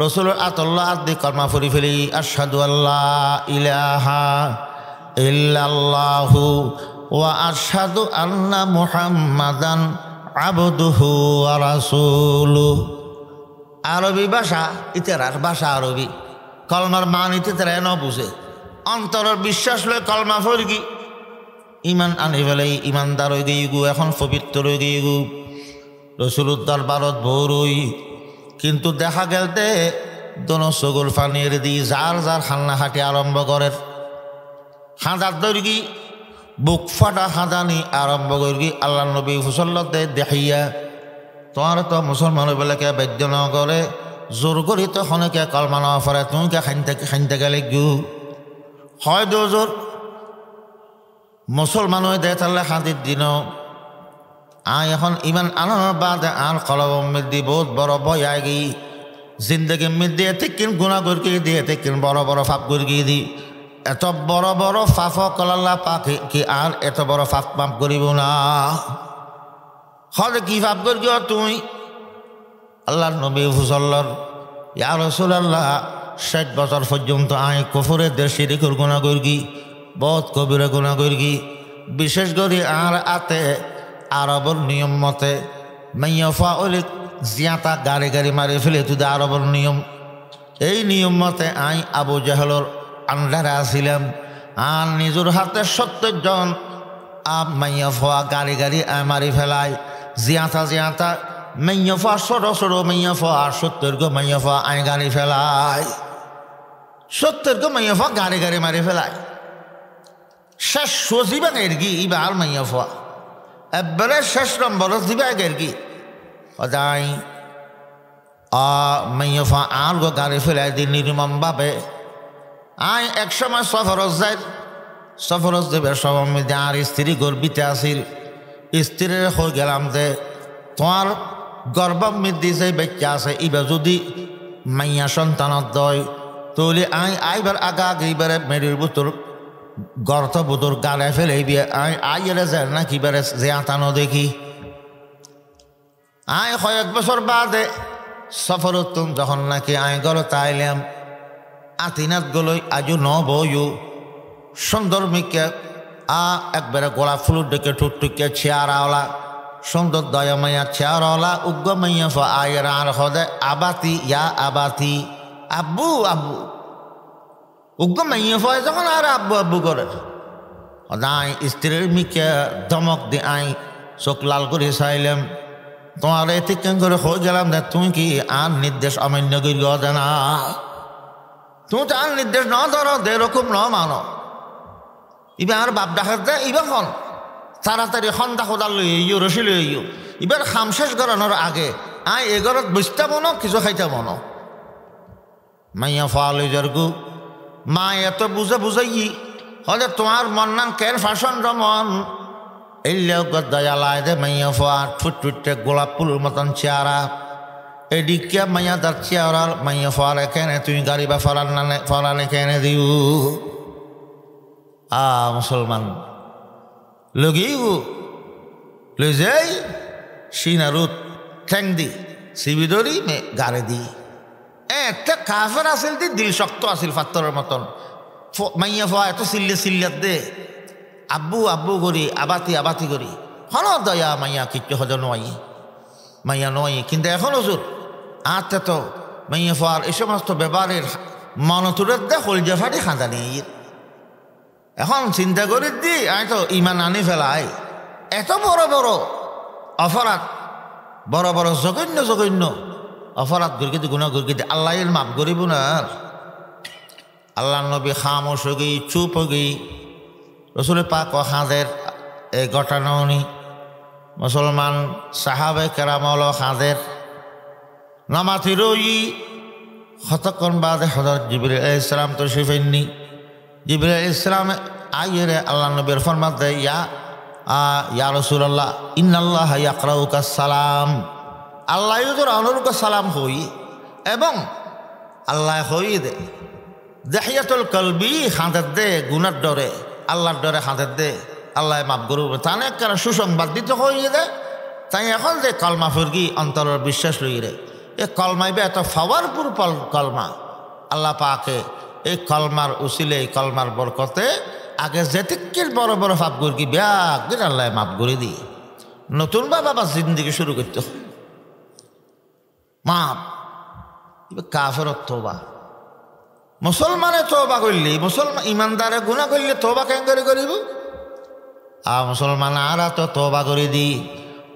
রসুল আতল্লা আদি কলমা ফুরি ফেলি আসাদু আল্লাহ ইলাহা ইল্লাল্লাহু ওয়া আসাদু আল্লাহ মুহাম্মাদান আবদুহু রাসুলু আরবি ভাষা ইতার ভাষা আরবি কলমার মান ইতে তারা বুঝে অন্তরের বিশ্বাস লয় কলমা ফরগি ইমান আনি পেলাই ইমানদার হয়ে গিয়ে গু এখন পবিত্র হয়ে গিয়ে গু রসুল উদ্দার ভারত বৌরই কিন্তু দেখা গেলতে দোনো সগুল ফানির দি যার যার হাঁটি আরম্ভ করে হাঁদার দৈর্গি বুক ফাটা হাঁদানি আরম্ভ করি আল্লাহ নবী হুসল্লতে দেখাইয়া তোমার তো মুসলমান বেলাকে বেদ্য ন করে জোর করি তো হনেকে কলমানো ফরে তুমি কে খাইতে খাইতে গেলে গু হয় দোজোর মুসলমান হয়ে দেয় তাহলে হাতির দিন আয় এখন ইমান আনন্দ বাদ আর কলব মৃদি বহুত বড় বই আগি জিন্দগি মৃদ্ধি কিন গুণা গরকি দি এতেকিন বড় বড় ফাপ গরকি দি এত বড় বড় ফাফ কলাল্লা পাখি কি আর এত বড় ফাপ পাপ করিব না হলে কি ফাপ করি তুই আল্লাহ নবী ফুসল্লর ইয়ার রসুল আল্লাহ ষাট বছর পর্যন্ত আই কফুরে দেশি রেখুর গুণা করি বধ কবিরা গুণা করি বিশেষ করে আর আতে আরবর নিয়ম মতে মাইয়াফা অলিক জিয়াতা গাড়ি গাড়ি মারি ফেলে তুদে আরবর নিয়ম এই নিয়ম মতে আই আবু জাহলর আন্ডারে আসিলাম আর নিজের হাতে সত্তর জন আপ মাইয়াফা গাড়ি গাড়ি আয় মারি ফেলাই জিয়াতা জিয়াতা মাইয়াফা সরো সরো মাইয়াফা সত্তর গো মাইয়াফা আয় গাড়ি ফেলায় সত্যেরকে মাইয়া ফোয়া গাড়ে গাড়ে মারে ফেলায় শেষ সজিবা গেরগি ইবা মাইয়া ফোয়া একবারে শেষ নম্বর দিবা গেরগি অদাই আ মাইয়া ফোয়া আর গো গাড়ে ফেলাই দি নির্মম বাবে আই এক সময় সফরজ যায় সফরজ দেবের দে আর স্ত্রী গর্বিতে আসিল স্ত্রীর হয়ে গেলাম যে তোমার গর্বাম্বিত যে বাচ্চা আছে ইবা যদি মাইয়া সন্তানত দয় তৈলে আই আইবার আগা আগেবারে মেরির বুতর গর্ত বুতর গালে ফেলে আই আই এলে যে না কিবারে যে আতানো দেখি আই কয়েক বছর বাদে সফর উত্তম যখন নাকি আই গল তাইলাম আতিনাত গলই আজু ন বইও সুন্দর মিকে আ একবারে গোলা ফুল ডেকে ঠুকটুকে আওলা সুন্দর দয়া মাইয়া আওলা উগ্র মাইয়া ফ আয়ের আর হদে আবাতি ইয়া আবাতি আব্বু আব্বু উগ্র মাইয়ে ফয় যখন আর আব্বু আব্বু করে আই স্ত্রীর মিকে ধমক দি আই চোখ লাল করে চাইলাম তোমার এতে কেন করে হয়ে গেলাম দেখ তুমি কি আর নির্দেশ অমান্য গির গজে না তুমি তো আর নির্দেশ ন ধরো দে রকম ন মানো ইবে আর বাপ ডাকার দে ইবে হন তাড়াতাড়ি সন্ধ্যা খোদার লই ইউ রসি লই ইউ ইবার খাম শেষ করানোর আগে আই এগরত বুঝতে মনো কিছু খাইতে মনো মাইয়া ফল জরগু মা এত বুঝে বুঝাই হলে তোমার মন নাম কেন ফ্যাশন রমন এলেও গদ্দায় লাই দে মাইয়া ঠুট ফুটফুটে গোলাপ ফুলের মতন চেহারা এদিকে মাইয়া দার চেহারা মাইয়া ফাল এখানে তুমি গাড়ি বা ফলান না ফলান এখানে দিউ আ মুসলমান লগিউ লৈ যাই সিনারুত ঠ্যাং দি সিবি মে গাড়ি দিই একটা কাফের আসিল দি দিল শক্ত আসিল ফাত্তরের মতন মাইয়া ফা এত সিল্লে সিল্লাত দে আব্বু আব্বু করি আবাতি আবাতি করি হল দয়া মাইয়া কিচ্ছু হজ নয় মাইয়া নয় কিন্তু এখন হজুর আচ্ছা তো মাইয়া ফার এ সমস্ত ব্যাপারের মনতুরের দে হলজা ফাটি খাঁদা নিয়ে এখন চিন্তা করি দি আমি তো ইমান আনি ফেলাই এত বড় বড় অপরাধ বড় বড় জঘন্য জঘন্য অফরাত করি গুনা গুণা আল্লাহ মাফ করিব না আল্লাহ নবী খামোশ হয়ে চুপ হয়ে গেই রসুল পাক হাঁদের এই ঘটনা উনি মুসলমান সাহাবে কেরামল হাঁদের রই হতক্ষণ বাদে হজরত জিবির ইসলাম তো শিফেননি জিবির ইসলাম আইয়ের আল্লাহ নবীর ফরমাত ইয়া ইয়া রসুল আল্লাহ ইন্নাল্লাহ ইয়াকরাউকা সালাম আল্লাহ তোর রাহুলকে সালাম হই এবং আল্লাহ হই দে দেখিয়াতল কলবি হাঁধের দে গুনার ডরে আল্লাহর ডরে হাঁধের দে আল্লাহ মাফ করু তাহলে কারণ সুসংবাদ দিতে হইয়ে দে তাই এখন যে কলমা ফুরগি অন্তরের বিশ্বাস লই রে এ কলমাইবে এত পাওয়ারফুল কলমা আল্লাহ পাকে এই কলমার উচিলে এই কলমার বরকতে আগে যেতিকের বড় বড় ফাপ গুরগি ব্যাগ আল্লাহ মাফ করে দিই নতুন আবার জিন্দিগি শুরু করতে হয় মাপ কাফেরত তোবা মুসলমানে তোবা করলি মুসলমান ইমানদারে গুণা করলে তোবা কেন করে করিব আর মুসলমান আর তো তোবা করে দি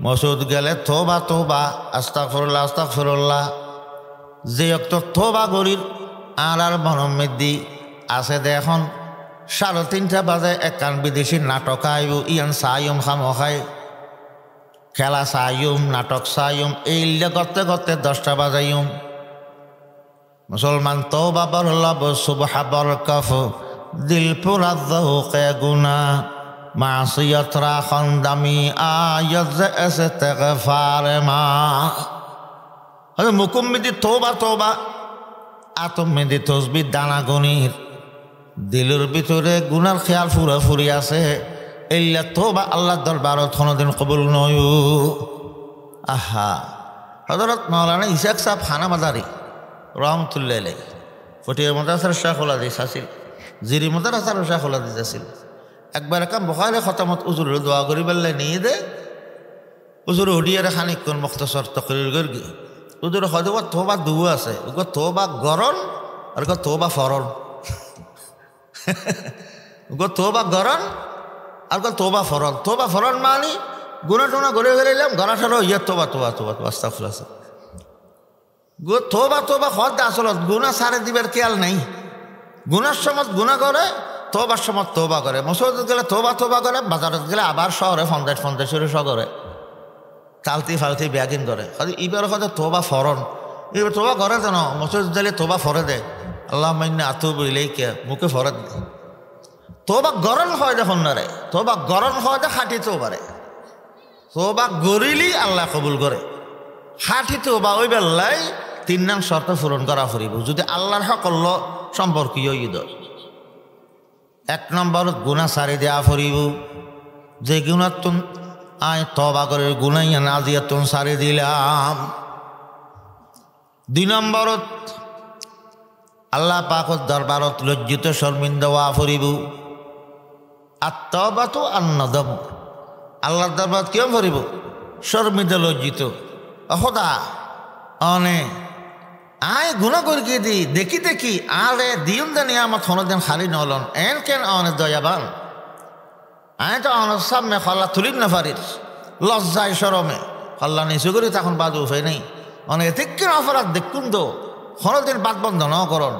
মসুদ গেলে তোবা তোবা আস্তা ফুরল্লা আস্তা ফুরল্লা যে অক্ত তোবা করির আর আর মনমের দি আছে দে এখন সাড়ে তিনটা বাজে কান বিদেশি নাটক আইব ইয়ান সাইম খামখায় খেলা সায়ুম নাটক সায়ুম এইলে করতে করতে দশটা বাজাইম মুসলমান তো বাবর লব সুবহাবর কফ দিল পুরা দৌকে গুনা মাসিয়ত রাখন দামি আয়ত এসে তেকে ফারে মা মুকুম মিদি তোবা তোবা আতম মেদি তসবি দানা গণির দিলের ভিতরে গুনার খেয়াল ফুরা ফুরি আছে ইল্লা তো বা আল্লাহ দরবার কোনোদিন কবুল নয় আহা হজরত মৌলানা ইসাক সাহ হানা মাদারি রহমতুল্লাহ ফটিয়া মদাসার শাহুল আদিস আসিল জিরি মদারাসার শাহুল আদিস আসিল একবার একাম বখারে খতামত উজুর দোয়া করি পারলে নিয়ে দে উজুর হুডিয়ারে খানিক্ষণ মুক্তসর তকরির গর্গি উজুর হয়তো তোবা দু আছে ওগো তোবা গরম আর গো তোবা ফরন ওগো তোবা *laughs* গরম আর কাল তোবা ফরন তোবা ফরন মানি গুণা টুনা গড়ে গেলে এলাম গড়া ঠারো ইয়ে তোবা তোবা তোবা তো আস্তা ফুল আছে তোবা তোবা হদ আসল গুণা সারে দিবার কেয়াল নাই গুনার সময় গুণা করে তোবার সময় তোবা করে মসজিদ গেলে তোবা তোবা করে বাজারত গেলে আবার শহরে ফন্দেশ ফন্দেশের শ করে তালতি ফালতি ব্যাগিন করে এবার হয়তো তোবা ফরন এবার তোবা করে জানো মসজিদ গেলে তোবা ফরে দেয় আল্লাহ মাইনা আতুব কে মুখে ফরে দেয় তোবা গরম হয় যখন নরে তোবা গরম হয় যে খাটিতেও পারে তোবা গরিলি আল্লাহ কবুল করে খাটিতেও বা ওই বেলাই তিন নাম শর্ত পূরণ করা ফুরিব যদি আল্লাহর সকল সম্পর্কীয় ঈদ এক নম্বর গুণা সারি দেয়া ফুরিব যে গুণার তুম আয় তবা করে গুণাই না দিয়ে তুম সারি দিলাম দুই নম্বরত আল্লাহ পাকত দরবারত লজ্জিত শর্মিন্দা ফুরিব আত্মবা তো আন্নদম আল্লাহর দরবাদ কিয় ভরিব শর্মিত লজ্জিত অহদা অনে আয় গুণা করি দি দেখি দেখি আরে দিউন আমার থন দেন খালি নলন এন কেন অনে দয়াবান আয় তো অনের সামনে হল্লা তুলিম না পারির লজ্জায় সরমে হল্লা নিচু করি তখন বাদ উফে নেই অনে এতিকের অপরাধ দেখুন তো হরদিন বাদ বন্ধ ন করন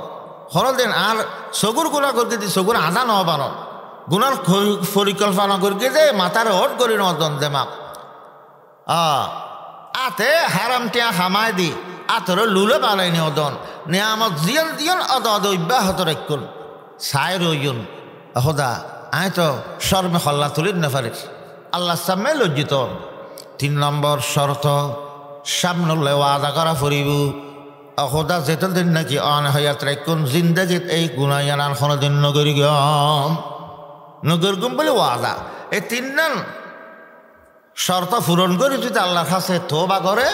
হরদিন আর সগুর গুণা করি দি সগুর আদা ন বানন গুনার পরিকল্পনা করিকে যে মাথার হট করি নদন দেমাক আতে হারাম টিয়া হামাই দি আতর লুলে পালাই অদন নিয়ামত জিয়ন জিয়ন অদ অদ অব্যাহত রেখুন সাই রইন হদা আয় তো শর্মে হল্লা তুলির নেফারিস আল্লাহ সামনে লজ্জিত তিন নম্বর শরত সামনে ওয়াদা করা ফুরিব অহদা যেতে দিন নাকি অন হইয়াত রেখুন জিন্দগিত এই গুণাইয়ান দিন নগরী গম নুদুরগুম বলে ওয়াজা এই তিন নাম শর্ত পূরণ করে যদি আল্লাহর কাছে তোবা করে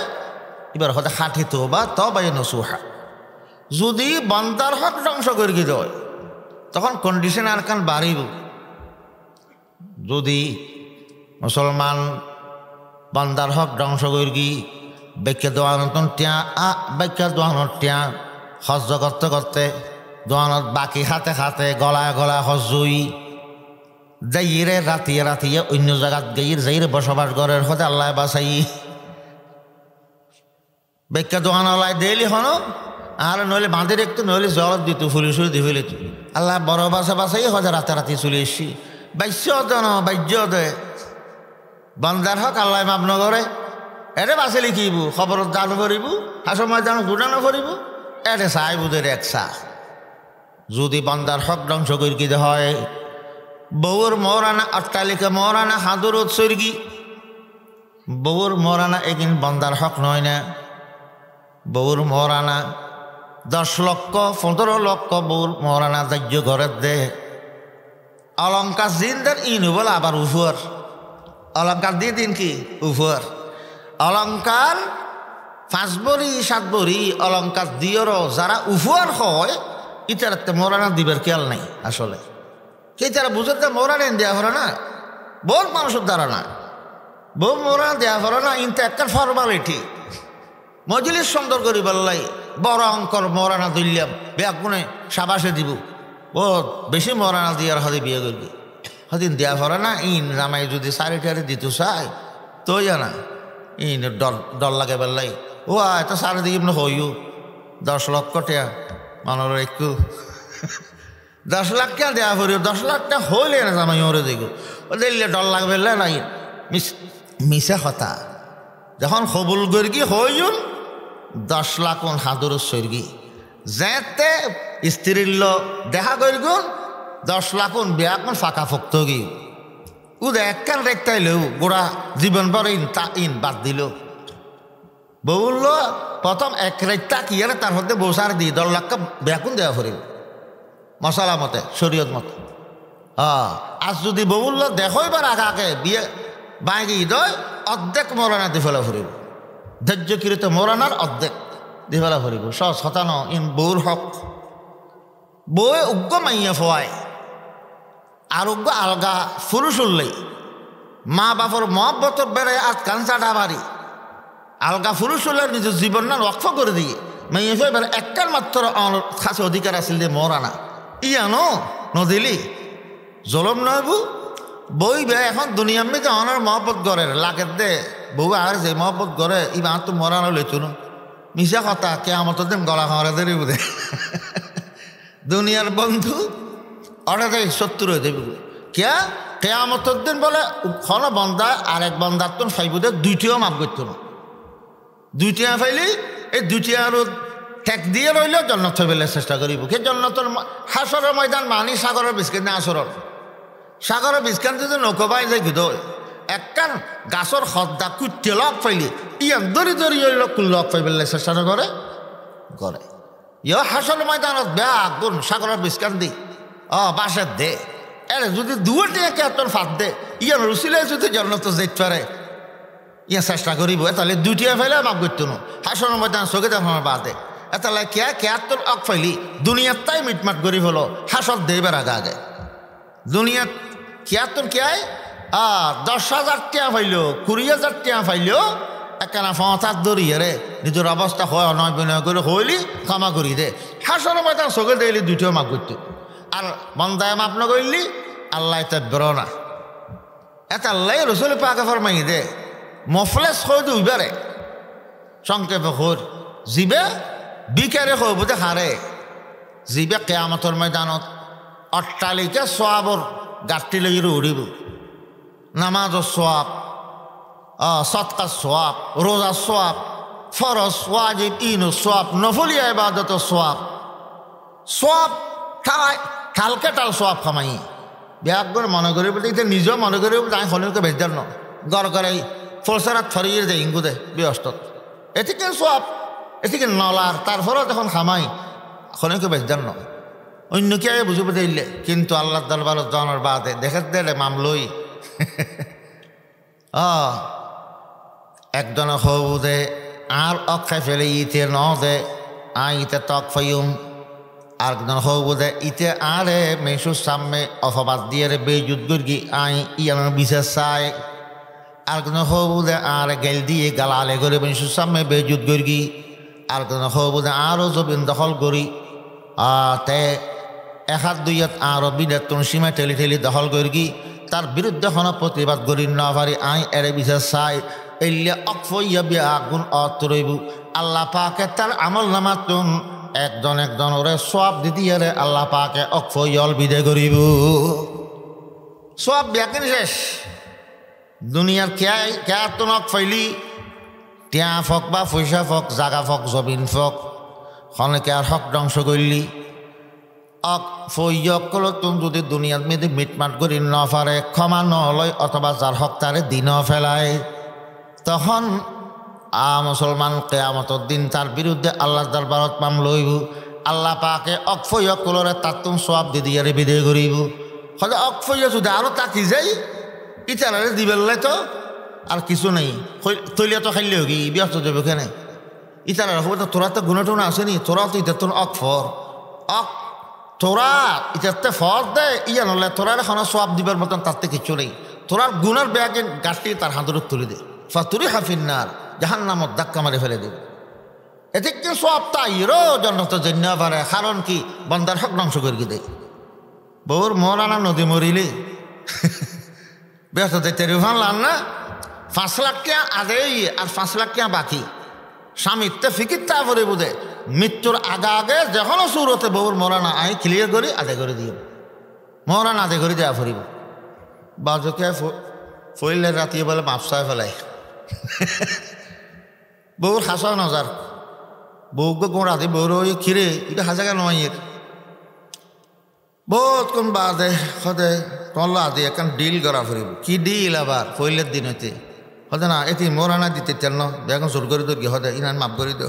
এবার হতে খাঁটি তোবা তবাই নসুহা যদি বন্দার হক ধ্বংস করে গিয়ে দেয় তখন কন্ডিশন আর কান বাড়িব যদি মুসলমান বান্দার হক ধ্বংস করে গি ব্যাখ্যা দোয়ানতন টিয়া আ ব্যাখ্যা দোয়ানত টিয়া হজ্জ করতে করতে দোয়ানত বাকি হাতে হাতে গলায় গলায় হজ্জই যাইরে রাতিয়ে রাতিয়ে অন্য জায়গাত গেইর যাইরে বসবাস গড়ের হতে আল্লাহ বাসাই ব্যাখ্যা দোকান আল্লাহ দেলি হন আর নইলে বাঁধে রেখতো নইলে জল দিত ফুলি সুলি দি ফুলি আল্লাহ বড় বাসে বাসাই হতে রাতে চলে এসছি বাইশ্য হতে ন বাইজ্য দে বান্দার হক আল্লাহ মাপ নগরে এরে বাসে লিখিব খবর দান করিব হাসো ময়দান গুণানো করিব এরে চাই বুধের এক চা যদি বন্দার হক ধ্বংস করি হয় বউর মৌরানা অট্টালিকা মৌরানা হাঁদুর উৎসর্গী বউর মৌরানা একদিন বন্দার হক নয় না বউর মৌরানা দশ লক্ষ পনেরো লক্ষ বউর মৌরানা দাহ্য ঘরের দে অলঙ্কার জিন্দার ইন বলে আবার উফুয়ার অলঙ্কার দিয়ে দিন কি উফুয়ার অলঙ্কার পাঁচ বড়ি সাত বড়ি অলঙ্কার দিয়েরও যারা উফুয়ার হয় ইতার মৌরানা দিবের খেয়াল নাই আসলে সেই তারা বুঝতে মৌরানেন দেয়া হলো না বহু মানুষের দ্বারা না বহু মৌরান দেয়া হলো না কিন্তু একটা ফর্মালিটি মজলিস সুন্দর করি বললাই বড় অঙ্কর মৌরানা দিল্লাম ব্যাগুনে সাবাসে দিব বহুত বেশি মৌরানা দিয়ার হাতে বিয়ে করবি হদিন দেয়া হলো না ইন রামাই যদি সারি টারি দিত চাই তো জানা ইন ডর ডর লাগে বললাই ও আয় তো সাড়ে দিকে হইও দশ লক্ষ টাকা মনের একটু দশ লাখ কে দেওয়া পড়িও দশ লাখটা হইলে না জামাই ওরে দেখো ও দিলে ডর লাগবে নাই মিস মিশা কথা যখন সবুল গর্গি যুন দশ লাখ ওন হাদুর স্বর্গী যেতে স্ত্রীর ল দেখা গুন দশ লাখ ওন বিয়া কোন ফাঁকা ফক্ত গি উ একখান রেখতাই লো গোড়া জীবন পর ইন তা ইন বাদ দিল বউল প্রথম এক রেখতা কি তার মধ্যে বসার দি দশ লাখকে কোন দেওয়া ফুরিল মশালা মতে শরীয়ত মতে হ্যাঁ আজ যদি দেখো এবার বা আগে বিয়ে বাইরে দয় অর্ধেক মরানা দি ফেলা ফুরিব ধৈর্যকৃত মরানার অর্ধেক দি ফুরিব সহজ ইন বৌর হক বই উগ্র মাইয়া ফোয়াই আরোগ্য আলগা ফুরুষ উল্লেই মা বাপর মহব্বতর বেড়ে আর কানসাটা বাড়ি আলগা ফুরুষ উল্লের নিজের জীবন না লক্ষ্য করে দিয়ে মাইয়া ফোয়াই বেড়ে একটার মাত্র আমার অধিকার আসিল যে মরানা ই আনো নদিলি জলম নয় বু বই বে এখন দুনিয়া মেয়েকে অনার মহব্বত গড়ে লাগে দে বউ আর যে গড়ে ই ইমান তো মরানো লেচুন মিশা কথা কে আমার তো দিন গলা খাওয়ারে দেরি বুধে দুনিয়ার বন্ধু অর্থাৎ শত্রু হয়ে দেবে কে আমার দিন বলে খন বন্দা আর এক বন্দার তো ফাইবুদের দুইটিও মাপ করতো না দুইটিয়া ফাইলি এই আর ঠেক দিয়ে রইলেও জন্নত বেলে চেষ্টা করিব কে জন্নতর হাসরের ময়দান মানি সাগরের বিস্কিট না আসরের সাগরের বিস্কান যদি নৌকোবাই যে গুদ একখান গাছর সদ্দা কুটিয়ে লগ পাইলি ইয়ান দরি দরি হইল কুল লগ পাই চেষ্টা নকরে করে ইয় হাসর ময়দানত বেয়া গুণ সাগরের বিস্কান দি অ বাসের দে এর যদি দুয়োটি একে তোর ফাঁদ দে ইয়ান রুচিলে যদি জন্নত যেত পারে ইয়া চেষ্টা করিব তাহলে দুটিয়া ফেলে মাপ নো হাসল ময়দান চোখে আমার বাদে এতালা কেয়া কেয়াত্তর অক ফাইলি দুনিয়ার তাই মিটমাট গরিব হলো হাসর দেবার আগে আগে দুনিয়ার কেয়াত্তর কেয়ায় আর দশ হাজার টিয়া ফাইল কুড়ি হাজার টিয়া ফাইল একখানা ফাঁসার দরিয়ে রে নিজের অবস্থা হয় অনয় বিনয় করে হইলি ক্ষমা করি দে হাসর মাথা চোখে দিলি দুইটিও মাপ করতো আর বন্দায় মাপ না করলি আল্লাহ এটা বেরো না এটা আল্লাহ রসুল পাকে ফরমাই দে মফলেস হয়ে উইবারে সংক্ষেপে হোর জিবে বিকারে কব যে হারে যিবে কেয়ামতর ময়দানত অট্টালিকা সোয়াবর গাঠি লৈ উড়িব নামাজ সোয়াব সৎকার সোয়াব রোজা সোয়াব ফরজ সোয়াজিব ইন সোয়াব নফলিয়া ইবাদত সোয়াব সোয়াব খাই খালকে টাল সোয়াব খামাই বিয়াক করে মনে করি বলতে এটা নিজেও মনে করি আমি হলিকে ভেজার ন গড় করে ফলসারাত ফরিয়ে দেয় ইঙ্গুদে দেয় বিয়স্ত এতে কে সোয়াব এটিকে নলার তারপরেও যখন খামাই খনেকে বেজান নয় অন্য কে আগে বুঝে বুঝাইলে কিন্তু আল্লাহ দরবার জানার বাদে দেখে দেলে মামলই অ *laughs* একজন হবু দে আর অক্ষায় ফেলে ইতে ন দে আ ইতে তক ফয়ুম একজন হবু দে ইতে আরে মেসুর সামনে অফবাদ দিয়ে রে বেজুত গুর্গি আই আমার বিশেষ চাই একজন হবু দে আরে গেল দিয়ে গালালে করে মেসুর সামনে যুদ্ধ গুর্গি আর বোঝে আরও জমিন দখল করি তে এহাত দুইয়াত আরও বিনাত সীমায় ঠেলি ঠেলি দখল করি কি তার বিরুদ্ধে হন প্রতিবাদ করি না আই এরে বিচার চাই এলিয়া অকফইয়া বিয়া আগুন অতরইবু আল্লাহ পাকে তার আমল নামাতুন একজন একজন ওরে সব দিদিয়ে রে আল্লাহ পাকে অকফইয়ল বিদে করিব সব ব্যাকিন শেষ দুনিয়ার কে কে তো নক ফাইলি টিয়া ফক বা পয়সা ফক জাগা ফক জবিন ফক খনকে আর হক ধ্বংস করলি অক তুম যদি দুনিয়াত মেদি মিটমাট করি নফারে ক্ষমা নহলয় অথবা যার হক তারে দিন ফেলায় তখন আ মুসলমান কেয়ামত দিন তার বিরুদ্ধে আল্লাহ দরবারত পাম লইব আল্লাহ পাকে অকফইয় তার তুম সব দিদি আরে বিদায় করিব হলে অকফইয় যদি আরো তাকি যাই ইতারে দিবেলাই তো আর কিছু নেই তৈলিয়া তো খাইলে কি ব্যস্ত যাবে কেন ইতার রাখবো তো তোরা তো গুণে টুনে আসেনি তোরা তো ইতার তোর অক ফর অক তোরা তো ফর দে ইয়া নলে তোরার এখন সব দিবার মতন তাতে কিছু নেই তোরার গুণের ব্যাগে গাছটি তার হাঁদুরত তুলে দে ফাতুরি হাফিন্নার জাহান নামত ধাক্কা মারে ফেলে দেবে এতে কি সব তাই রো জন্নত জন্য পারে কারণ কি বন্দার হক ধ্বংস করি দেয় বউর মরানা নদী মরিলে *laughs* ব্যস্ত দেখতে রিফান লান না পাঁচ লাখ কে আগেই আর পাঁচ লাখ কে বাকি তে ফিকির তা করে বুঝে মৃত্যুর আগে আগে যখনও সুরতে বউর মরানা আই ক্লিয়ার করি আদে করে দিব মরানা আদে করে দেওয়া ফুরিব বাজকে ফইলে রাতি বলে মাপসায় ফেলাই *laughs* বউর হাসা নজার বউকে গোড়া দিয়ে বউর ওই খিরে এটা হাজাকে নয় এর বহুত কোন বাদে সদে তল্লা দিয়ে এখন ডিল করা ফুরিব কি ডিল আবার ফইলের দিন হইতে হতে না এটি আনা দিতে তেল ন বেগম জোর করে তোর কি হতে ইন মাপ করে দে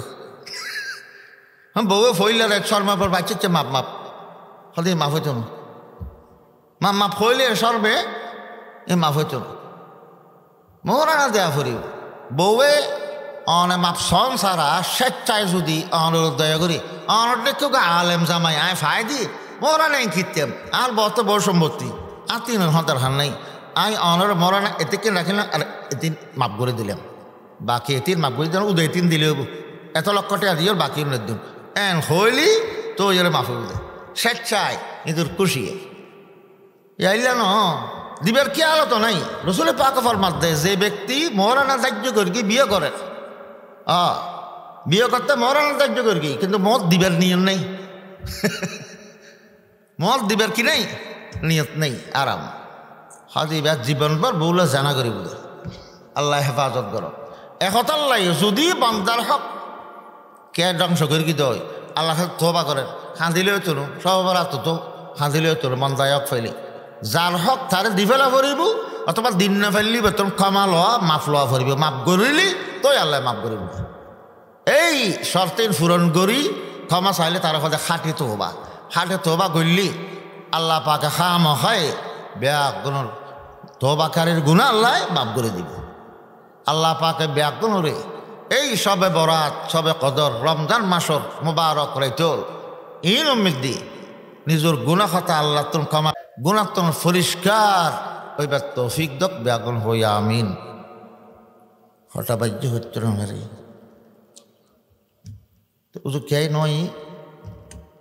হ্যাঁ বউ ফইল এক শর্মা পর চে মাপ মাপ হতে মাপ হইতো না মাপ মাপ ফইলে সর্বে এ মাপ হইতো না মোরানা দেয়া ফুরি বউয়ে অনে মাপ সন সারা স্বেচ্ছায় যদি অনর দয়া করি অনর দেখো আলেম জামাই আয় দি মোরা নেই খিতেম আর বত বড় সম্পত্তি আর তিন হতার হান নাই আই অনর মরানা এতিকে রাখিলাম আর এতিন মাপ করে দিলাম বাকি এতিন মাপ করে দিলাম উদয় তিন দিলে এত লক্ষ টাকা দিয়ে বাকি দিন এন হইলি তো ওই জন্য মাফ হইলে স্বেচ্ছায় কিন্তু খুশি ইয়াইলা ন দিবের কি তো নাই রসুলের পাক ফরমাত দেয় যে ব্যক্তি মহারানা দাহ্য করি বিয়ে করে আ বিয়ে করতে মহারানা দাহ্য করি কিন্তু মদ দিবের নিয়ম নেই *laughs* মদ দিবের কি নেই নিয়ত নেই আরাম হাজি ব্যাস জীবন পর বৌলে জানা করি বুঝে আল্লাহ হেফাজত করো একতাল্লাই যদি বান্দার হক কে ধ্বংস করি কি দয় আল্লাহ তোবা করে হাঁদিলেও তোলো সবার হাত তো হাঁদিলেও তোলো মন্দায় হক ফেলি যার হক তারে দি ফেলা ফরিব অথবা দিন না ফেললি বেতন ক্ষমা লওয়া মাফ লওয়া ফরিব মাফ করিলি তোই আল্লাহ মাফ করিব এই শর্তের পূরণ করি ক্ষমা চাইলে তার সদায় খাটে তোবা খাটে তোবা করলি আল্লাহ পাকে খাম হয় কোনো তোবাকারের গুণা আল্লাহ মাফ করে দিবে আল্লাহ পাকে ব্যাকুল রে এই সবে বরাত সবে কদর রমজান মাসর মোবারক রাইতল ইনমিদ্দি নিজের গুণা কথা আল্লাহ তুন ক্ষমা গুণাত্মন পরিষ্কার ওইবার তৌফিক দক ব্যাকুল হই আমিন হঠাবাজ্য হচ্ছে মেরে তো উজু কে নয়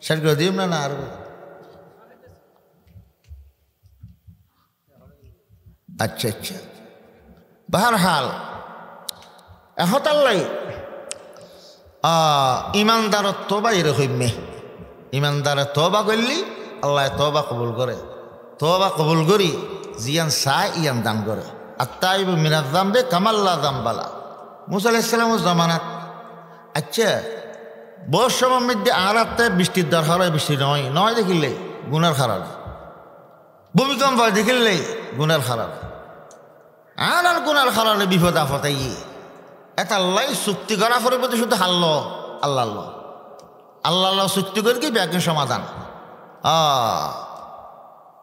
সেটা না না আর আচ্ছা আচ্ছা হাল এহতাল্লাই ইমানদার তোবা হইমে ইমানদার তোবা করলি আল্লাহ তোবা কবুল করে তোবা কবুল করি জিয়ান সায় ইয়ান দান করে আত্মাইব মিনার দাম বে কামাল্লা দাম বালা মুসাল্লাহ ইসলামের জমানাত আচ্ছা বর্ষমার মধ্যে আড়াতে বৃষ্টির দর হারায় বৃষ্টি নয় নয় দেখিলে গুণার খারাপ ভূমিকম্প দেখিলে গুণার খারাপ আনার গুনার কারণে বিপদ আফতাই এটা আল্লাহ চুক্তি করা পরে প্রতি শুধু হাল্ল আল্লাহ আল্লাহ আল্লাহ আল্লাহ চুক্তি করে কি ব্যাগে সমাধান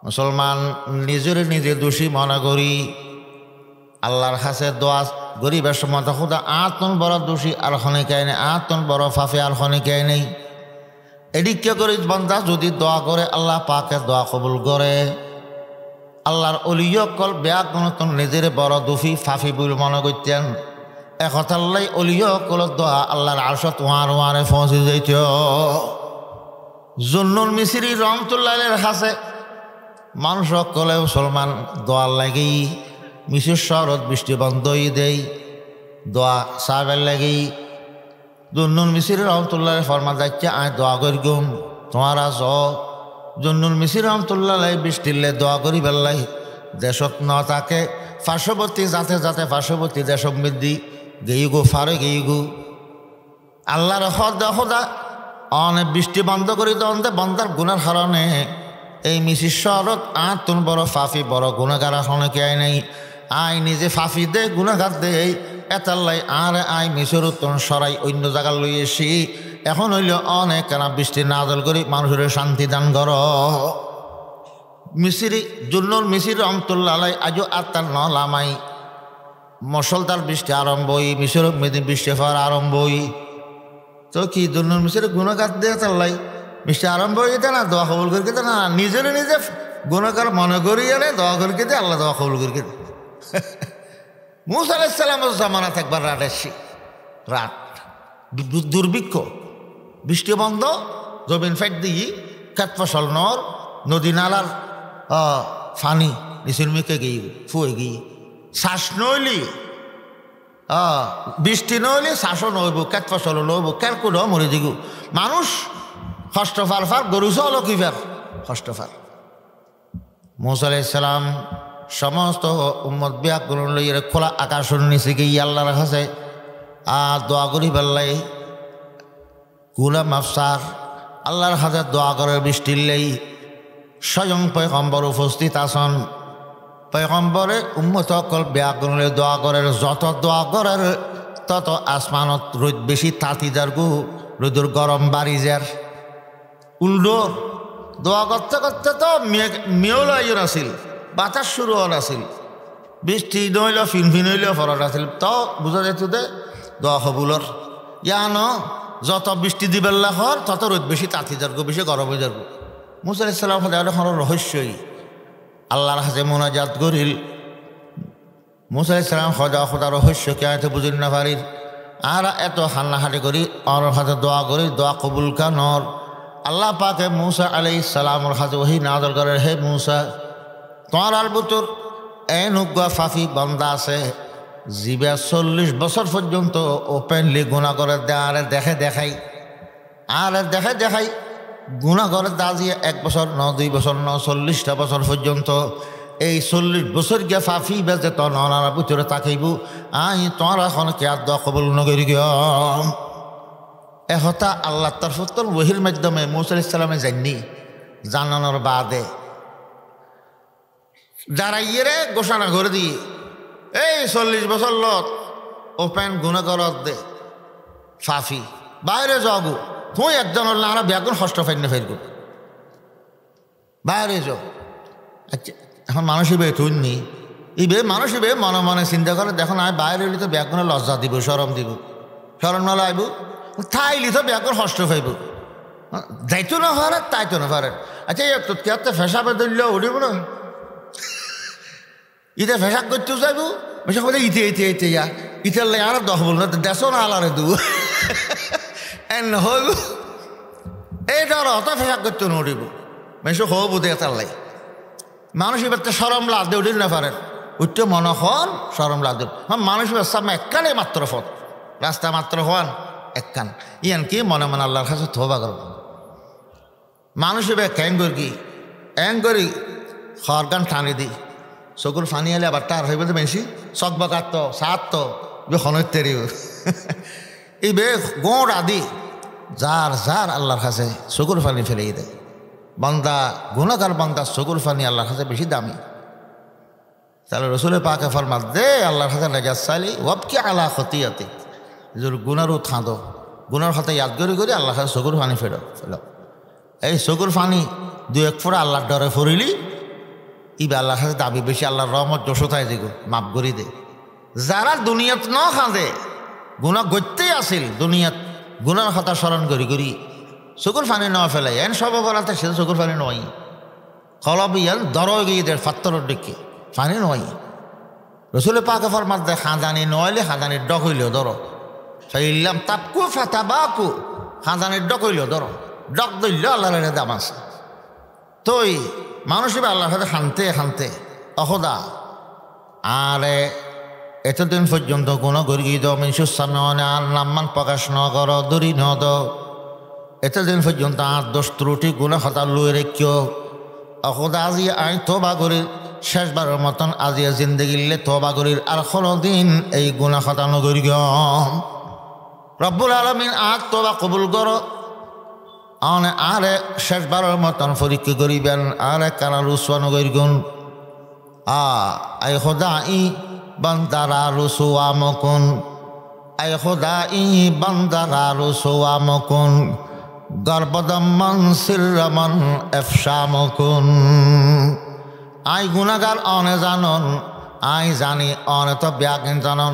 মুসলমান নিজের নিজে দোষী মনে করি আল্লাহর হাসে দোয়া গরিবের সময় খুদা আতন বড় দোষী আর খনিকায় নেই আতন বড় ফাফে আর খনিকায় নেই এদিকে করে বন্ধা যদি দোয়া করে আল্লাহ পাকে দোয়া কবুল করে আল্লাহর অলিয়কল ব্যাগণত নিজের বড় দুফি ফাফি বুল মনে করতেন অলিও অলিয়কল দোয়া আল্লাহর আরশত ওয়ার ওয়ারে ফসে যাইত জুন্নুল রং রহমতুল্লাহের হাসে মানুষ কলে মুসলমান দোয়ার লাগেই মিশর শরত বৃষ্টি বন্ধই দেই দোয়া সাহেবের লাগেই জুন্নুল রং রহমতুল্লাহ ফরমা যাচ্ছে আয় দোয়া করি গুম তোমার আস জন্নুল মিসির রহমতুল্লাহ বৃষ্টিল্লে দোয়া করি বেল্লাই দেশত ন তাকে পার্শ্ববর্তী যাতে যাতে পার্শ্ববর্তী দেশ সমৃদ্ধি গেইগু ফারে গেইগু আল্লাহর হদা হদা অনে বৃষ্টি বন্ধ করি দন্দে বন্ধার গুণের হারণে এই মিসির শহরত আ তুন বড় ফাফি বড় গুণাগার কে আয় নেই আই নিজে ফাফি দে গুণাগার দে এতাল্লাই আর আই মিশর তুন সরাই অন্য জায়গা লইয়েছি এসি এখন হইল অনেক কারা বৃষ্টি নাজল করি মানুষের শান্তি দান কর মিসিরি জুন্নুল মিসির রহমতুল্লাহ আজও আত্মার নলামাই মশলদার বৃষ্টি আরম্ভই মিশর বৃষ্টি হওয়ার আরম্ভই তো কি দুর্নুর মিশরে গুণকার দিয়ে চাল্লাই বৃষ্টি আরম্ভ হয়ে যেতে না দোয়া কবুল করে খেতে না নিজের নিজে গুণকার মনে করি এনে দোয়া করে খেতে আল্লাহ দোয়া কবুল করে খেতে *laughs* মুসা আলাইসাল্লাম জামানা থাকবার রাত আসছি রাত দুর্ভিক্ষ বৃষ্টি বন্ধ জমিন ফেট দিয়ে খেত ফসল নর নদী নালার ফানি নিচুর মেকে গিয়ে ফুয়ে গিয়ে শ্বাস নইলি বৃষ্টি নইলে শাসন হইব খেত ফসল লইব কেরকুল মরে দিগু মানুষ হস্তফার ফার গরু চল কি ফার হস্তফার সমস্ত উম্মত ব্যাকরণ লইয়ের খোলা আকাশ নিচে গিয়ে আল্লাহ রাখা যায় আর দোয়া করি পাল্লাই গুলাম আফসার আল্লাহর হাজার দোয়া করে বৃষ্টির লেই স্বয়ং পয়গম্বর উপস্থিত আসন পয়গম্বরে উম্মত অকল ব্যাকরণে দোয়া করার যত দোয়া করার তত আসমানত রোদ বেশি তাঁতি যার গু রোদুর গরম বাড়ি যার উল্টো দোয়া করতে করতে তো মেয়েও লাইজ আছিল বাতাস শুরু হল আছিল বৃষ্টি নইল ফিনফিন হইলেও ফরট আছিল তো বুঝা যেত দে দোয়া হবুলর ইয়ানো যত বৃষ্টি দিবেন হর তত রোদ বেশি তাঁতি যার্গ বেশি গরম হয়ে যার্গ মুসা ইসলাম হল রহস্যই আল্লাহর হাতে মোনাজাত করিল মুসা ইসলাম হজা হজা রহস্য কে হাতে বুঝিল না পারিল আর এত হাল্লাহালি করি অর হাতে দোয়া করি দোয়া কবুল কানর আল্লাহ পাকে মুসা আলাই সালামর হাতে ওহি নাদর করে হে মুসা তোমার আলবুতুর এ নুগ্গা ফাফি বন্দা আছে জিবা চল্লিশ বছর পর্যন্ত ওপেনলি গুণা করে আরে দেখে দেখাই আরে দেখে দেখাই গুণা করে দাজি এক বছর ন দুই বছর ন চল্লিশটা বছর পর্যন্ত এই চল্লিশ বছর গিয়ে ফাফি বেজে তো ননার ভিতরে তাকাইব আই তোর এখন কে আর দবল নগরী এহতা আল্লাহ সত্তর বহির মাধ্যমে মৌসুল ইসলামে জানি জানানোর বাদে যারা ইয়ে ঘোষণা করে দিয়ে এই চল্লিশ বছর লত ও প্যান্ট গুনে গলত দে ফাফি বাইরে যাবো তুই একজন হল আমরা ব্যাগুন হষ্ট ফাইনে ফের করবো বাইরে যাও আচ্ছা এখন মানুষই বে তুই নি ইবে মানুষই বে মনে মনে চিন্তা করে দেখো আমি বাইরে হইলে তো ব্যাগুনে লজ্জা দিব সরম দিব সরম না লাইব থাইলি তো ব্যাগুন হষ্ট ফাইব যাইতো না পারে তাইতো না ফারে আচ্ছা এত কে ফেসাবে ধরলেও উঠিব না ইতে ফেসাক করতে যাইব ভেসাক বলে ইতে ইতে ইতে যা ইতার লাই আর দশ বল না দেশ না আলারে দু এন হইব এই ডর অত ফেসাক করতে নড়িব মেসো হব বুধে এতার লাই মানুষ এবার তো সরম লাগতে উঠিল না পারেন উচ্চ মনে হন সরম লাগতে হ্যাঁ মানুষ এবার সামনে এককালে মাত্র ফত রাস্তা মাত্র হন একখান ইয়ান কি মনে মনে আল্লাহর কাছে থা করব মানুষ এবার ক্যাং করি কি করি সরকার টানি দিই চকুর ফানি হলে আবার তার হয়ে বলতে বেশি সকবকাত সাত বে খনতেরি এই বে গোড় আদি যার যার আল্লাহর কাছে চকুর ফানি ফেলিয়ে দেয় বান্দা গুণাকার বান্দা চকুর ফানি আল্লাহর কাছে বেশি দামি তাহলে রসুলের পাকে ফরমাত দে আল্লাহর হাতে লেগে চাইলি কি আল্লাহ ক্ষতি আতি যোর গুণারও খাঁদো গুণার হাতে ইয়াদ করি করি আল্লাহ চকুর ফানি ফেরত এই চকুর ফানি দু এক ফোড়া আল্লাহর ডরে ফুরিলি ইবা আল্লাহ হাজে দাবি বেশি আল্লাহর রহমত যশোথায় যেগো মাপ করি দে যারা দুনিয়াত ন খাঁদে গুণা গত্যেই আসিল দুনিয়াত গুণার কথা স্মরণ করি করি চকুর ফানি নেওয়া ফেলাই এন সব বলাতে সে চকুর ফানি নয় কলব ইয়াল দর গিয়ে দেয় ফাত্তর ডেকে ফানি নয় রসুলের পাকে ফরমাত দেয় হাঁদানি নয়লে হাঁদানির ডক হইলেও ধরো ফাইলাম তাপকু ফাতা কু হাঁদানির ডক হইল দর ডক দইল আল্লাহ দাম আছে তই মানুষ আল্লাহর সাথে হানতে হানতে অহদা আরে এতদিন পর্যন্ত কোনো গর্গিত মিনসুস্থান নাম্মান প্রকাশ ন কর দরি নদ এতদিন পর্যন্ত আর দোষ ত্রুটি গুণে হতা লুয়ে রেখ অহদা আজি আই তো বাগরি শেষবারের মতন আজি জিন্দগিলে তো বাগরির আর দিন এই গুণা হতা নগরিক রব্বুল আলমিন আর বা কবুল কর আরে শেষবারের মতন পরীক্ষা করিবেন আরে কারা রুসুয়ানো নগর গুণ আই হোদা ই বান্দারা রুসুয়া মকুন আই হোদা ই বান্দারা রুসুয়া মকুন গর্বদম্মন সিরমন এফসা মকুন আই গুণাগার অনে জানন আই জানি অনে তো ব্যাগিন জানন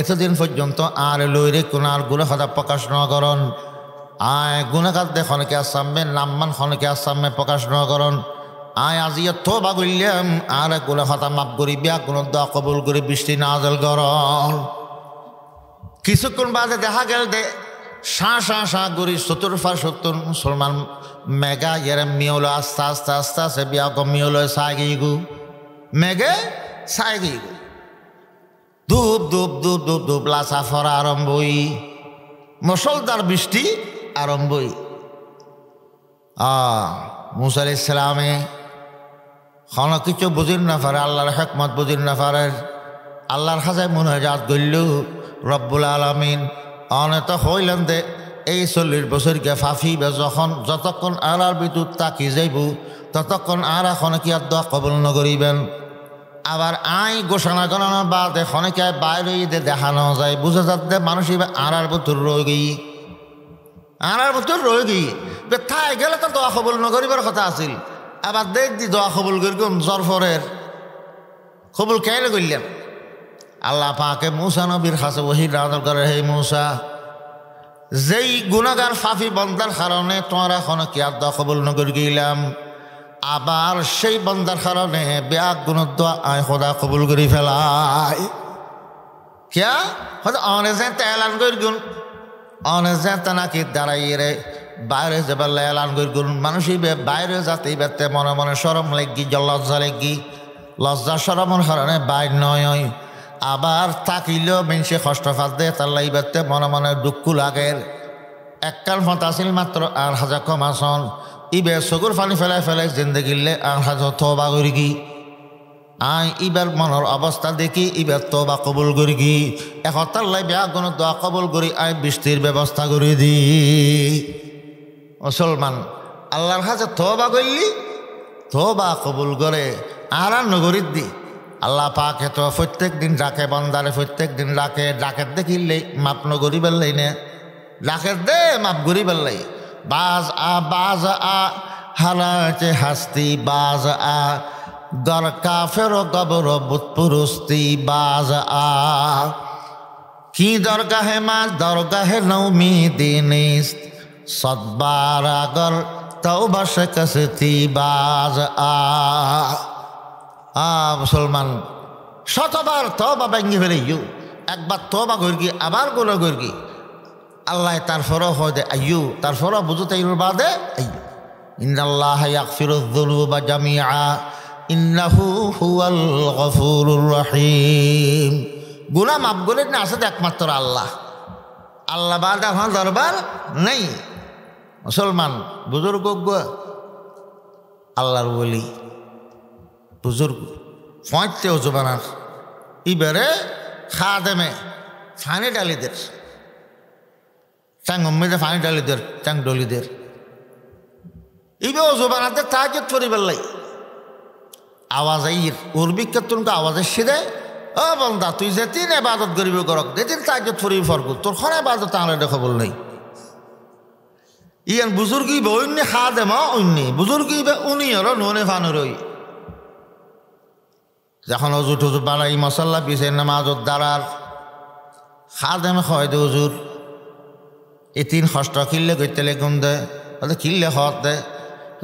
এতদিন পর্যন্ত আর লইরে কোনার গুলো হদা প্রকাশ নগরণ আয় গুণাগারদের খনকে আসামে নাম্মান খনকে আসামে প্রকাশ নকরণ আয় আজি তো বাগুলিয়াম আর গুণা হতা মাপ করি বিয়া গুণ দোয়া কবুল করি বৃষ্টি নাজল করণ কিছুক্ষণ বাদে দেখা গেল দে সাঁ সাঁ সাঁ গরি চতুর্ফা সত্তর মুসলমান মেঘা ইয়ারে মিয়ল আস্তে আস্তে আস্তে আস্তে বিয়া কমিয়ল সাই গিয়ে গু মেঘে সাই গিয়ে গু ধূপ ধূপ ধূপ ধূপ ধূপ লাসা ফরা আরম্ভ মুসলদার বৃষ্টি আরম্ভই আ মুসাল ইসলামে কোনো কিছু বুঝির না পারে আল্লাহর হেকমত বুঝির না পারে আল্লাহর হাজায় যাত গল্য রব্বুল আলমিন অনেত হইলেন দে এই চল্লিশ বছরকে ফাফিবে যখন যতক্ষণ আড়ার বিদ্যুৎ তাকি যাইব ততক্ষণ আর এখন কি আর দোয়া কবল নগরিবেন আবার আই ঘোষণা করানো বাদে কে বাইরে দেখানো যায় বুঝে যাতে মানুষ আর আর বুতুর রয়ে আনার মতো রয়ে গিয়ে থাই গেলে তো দোয়া কবল নগরিবার কথা আছিল আবার দেখ দি দোয়া কবল করি কোন জরফরের কবল কেলে করলেন আল্লাহ পাকে মূসা নবীর হাসে ওহি রাজন করে হে মূসা যেই গুণাগার ফাফি বন্দার কারণে তোমার এখন কি আর দোয়া কবল নগর গেলাম আবার সেই বন্দার কারণে ব্যাগ গুণের আয় খোদা কবুল করি ফেলায় কিয়া হয়তো অনেক তেলান করে গুণ অনেক যেতে নাকি দাঁড়াইয়ে রে বাইরে যাবার লান গরি করুন মানুষই বাইরে যাতে বেতে মনে মনে সরম লেগি জল লজ্জা লেগি লজ্জা সরমর কারণে বাইর নয় আবার থাকিলেও মেনসে কষ্ট ফাঁস দে তার লাইবেতে মনে মনে দুঃখ লাগের এককাল ফত আসিল মাত্র আর কম আসন ইবে চকুর ফানি ফেলাই ফেলাই জিন্দগিলে আর হাজার থবা গরি কি আই ইবার মনের অবস্থা দেখি ইবার বা কবুল করি কি একতার লাই বেয়া কোনো তো কবুল করি আই বৃষ্টির ব্যবস্থা করে দি মুসলমান আল্লাহর কাছে বা করলি বা কবুল করে আর আর নগরীর দি আল্লাহ পাকে তো প্রত্যেক দিন ডাকে বন্দারে প্রত্যেক দিন ডাকে ডাকের দেখিলে মাপ নগরি বেললাই নে ডাকের দে মাপ গরি বেললাই বাজ আ বাজ আ হারাতে হাস্তি বাজ আ দর কাফের কবর বুতপুরস্তি বাজ আ কি দরগাহে মাস দরগাহে নৌমি দিনিস সদবার আগর তাও বাসে কাছে বাজ আ মুসলমান শতবার তবা ব্যাঙ্গি ফেলে ইউ একবার তবা গর্গি আবার গোলা গর্গি আল্লাহ তারপরও হয় দে আইউ তারপরও বুঝতে বাদে আইয়ু ইন্দাল্লাহ ইয়াক বা জামিয়া ইন্নাহু হুয়াল গফুরুর রহিম গুণা মাফ করে না আসে একমাত্র আল্লাহ আল্লাহ বাদ আমার দরবার নেই মুসলমান বুজুর্গ আল্লাহর বলি বুজুর্গ পঁয়তে জোবানার ইবারে দেমে ফানি ডালিদের চাং অম্মিদে ফানি ডালিদের চাং ডলিদের ইবে জোবানাতে তাহাজ করিবার লাগে আওয়াজাইর ওর বিখ্যাত আওয়াজের সিদে ও বন্দা তুই যে তিন এবাদত গরিব করক যেতিন তাজ ফুরি ফরকু তোর খন এবাদত তাহলে দেখো বল নাই ইয়ান বুজুর্গি বা অন্য খা দে মা অন্য বুজুর্গি বা উনি হল নুনে ফানুর যখন অজু টজু বাড়াই মশাল্লা পিছে নামাজত দাঁড়ার খা দে হয় দে হজুর এতিন হস্ত কিল্লে করতে লেগুন দে কিল্লে হত দে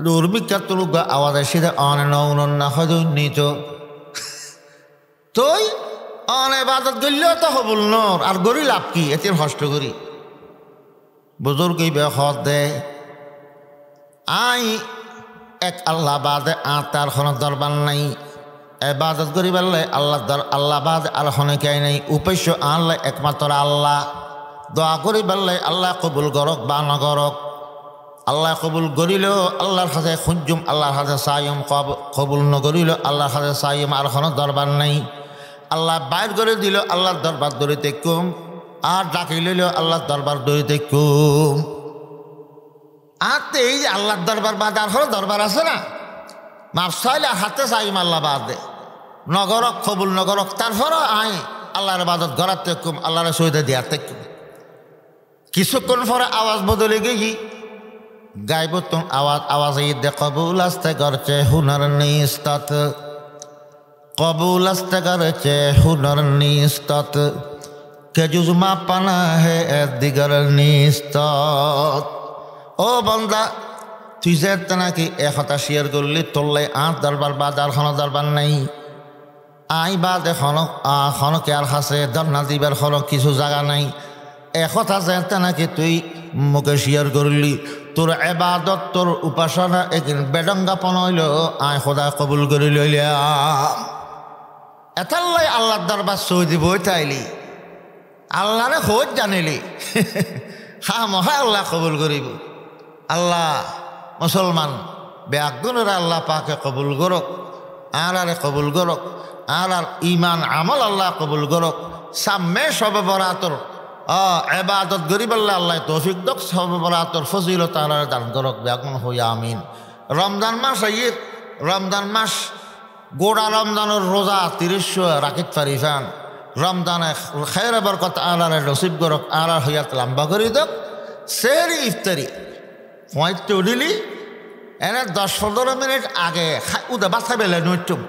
দুর্ভিক্ষাতুলুগা আওয়াজ আসিদা অনে নৌনন্যা হজনীত তই অনে বাদত গলিও তো হবুল নর আর গরি লাভ কি এতে হষ্ট করি বুজুর্গই বে হত দে আই এক আল্লাহ বাদে আর তার হন দরবার নাই এবাদত করি পারলে আল্লাহ দর আল্লাহ বাদ আর হনে কেয় নাই উপাস্য আনলে একমাত্র আল্লাহ দোয়া করি পারলে আল্লাহ কবুল গরক বা নগরক আল্লাহ কবুল গরিল আল্লাহর হাতে খুঞ্জুম আল্লাহর হাতে সায়ম কব কবুল নগরিল আল্লাহর হাতে সায়ম আর কোনো দরবার নাই আল্লাহ বাইর করে দিল আল্লাহর দরবার দরিতে কুম আর ডাকি লইল আল্লাহর দরবার দরিতে কুম আর তো এই যে আল্লাহর দরবার বাদ আর হলো দরবার আছে না সাইলে হাতে চাইম আল্লাহ বাদ দে নগরক কবুল নগরক তারপরও আই আল্লাহর বাদত গড়ার তেকুম আল্লাহর সহিতে দেওয়ার তেকুম কিছুক্ষণ পরে আওয়াজ বদলে গিয়ে গাইব তুম আওয়াজ আওয়াজ দে কবুল আসতে করছে হুনার নিস্তাত কবুল আসতে করছে হুনার নিস্তাত কেজুজ মাপানা হে দিগর নিস্তাত ও বন্দা তুই যে নাকি এক হতা শিয়ার করলি তোল্লাই আঁত দরবার বা দারখানো দরবার নাই আই বা দেখনক খনকে আর খাসে দরনা দিবার খনক কিছু জায়গা নাই এক কথা যে নাকি তুই মুখে শিয়ার করলি তোর এবাদত তোর উপাসনা একদিন বেডঙ্গা হইল আয় সদায় কবুল করি লইলিয়া এতাল্লাই আল্লাহর দরবার সৌদি বই তাইলি আল্লাহরে খোঁজ জানিলি *laughs* হা মহা আল্লাহ কবুল করিব আল্লাহ মুসলমান ব্যাগুণরা আল্লাহ পাকে কবুল করক আর আরে কবুল করক আর আর ইমান আমল আল্লাহ কবুল করক সামনে সবে বরাতর এবাদত গরিব আল্লাহ আল্লাহ তৌফিক দক সবরাতর ফজিলত তারা দান করক ব্যাগুন হইয়া আমিন রমজান মাস আইয়ে রমজান মাস গোড়া রমজানের রোজা তিরিশ রাখিত ফারিফান রমজানে খের বরকত আলারে নসিব গরক আলার হইয়াত লম্বা করি দক সেহরি ইফতারি পয়েন্টে উঠিলি এনে দশ পনেরো মিনিট আগে উদা বাসা বেলে নৈটুম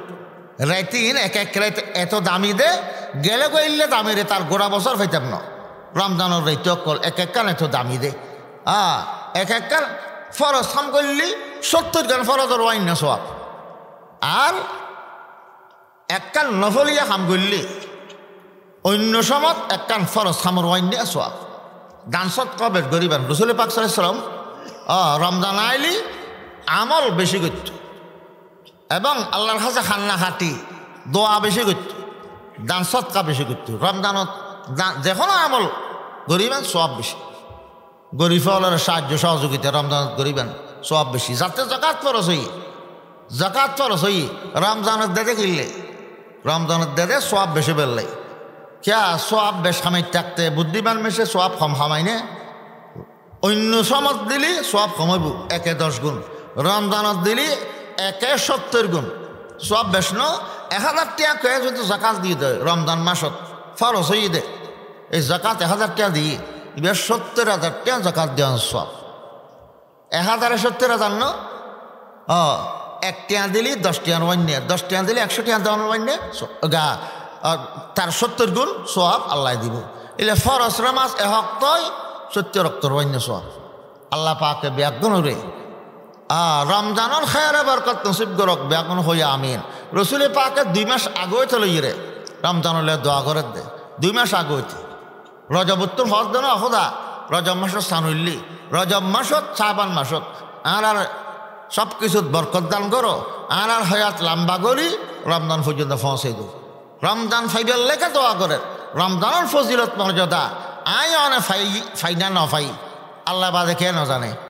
রাইতিন এক এক রাইত এত দামি দে গেলে গইলে দামি রে তার গোড়া বছর হইতাম না রমজানের রইত কল এক এক কানে তো দামি দে আ এক এক কান ফরজ সাম করলি সত্তর গান ফরজর ওয়াইন না সব আর এক কান নফলিয়া সাম করলি অন্য সমত এক কান ফরজ সামর ওয়াইন দিয়ে সব দানসত কবে গরিবান রসুল পাক সালাম রমজান আইলি আমল বেশি করত এবং আল্লাহর কাছে খান্না খাটি দোয়া বেশি করত দান সৎকা বেশি করত রমজানত যে কোনো আমল গরিবেন সব বেশি গরিব সাহায্য সহযোগিতা রমজান গরিবেন সব বেশি যাতে জাকাত ফরস হই জাকাত ফরস হই রমজানের দেদে কিনলে রমজানের দেদে সব বেশি বেললে ক্যা সব বেশ হামাই থাকতে বুদ্ধিমান মেশে সব কম নে অন্য সমাজ দিলি সব কমাইব একে দশ গুণ রমজানত দিলি একে সত্তর গুণ সব বেশ ন এক হাজার টাকা যদি জাকাত দিয়ে দেয় রমজান মাসত ফারস হয়ে দে এই জাকাত এক হাজার টাকা দিয়ে এবার সত্তর হাজার টাকা জাকাত দেওয়ান সব এক হাজারে সত্তর হাজার ন এক টিয়া দিলি দশ টিয়ার অন্য দশ টিয়া দিলি একশো টিয়া দেওয়ান অন্য গা তার সত্তর গুণ সব আল্লাহ দিব এলে এ হক এহক্তই সত্য রক্তর অন্য সব আল্লাহ পাকে ব্যাগুন রে আ রমজানর খায়ারে বরকত নসিব গরক ব্যাগুন হইয়া আমিন রসুলের পাকে দুই মাস আগেও চলে রে রমজানুল্লাহ দোয়া করে দে দুই মাস আগে হইতে রজব উত্তর হজ দেন অহদা রজব মাসত সানুল্লি রজব মাসত সাবান মাসত আর আর সব কিছুত বরকত দান করো আর আর হয়াত লাম্বা করি রমজান পর্যন্ত পৌঁছে দু রমজান ফাইবের লেখা দোয়া করে রমজানের ফজিলত মর্যাদা আয় অনে ফাই ফাইনা নফাই আল্লাহ বাদে কে জানে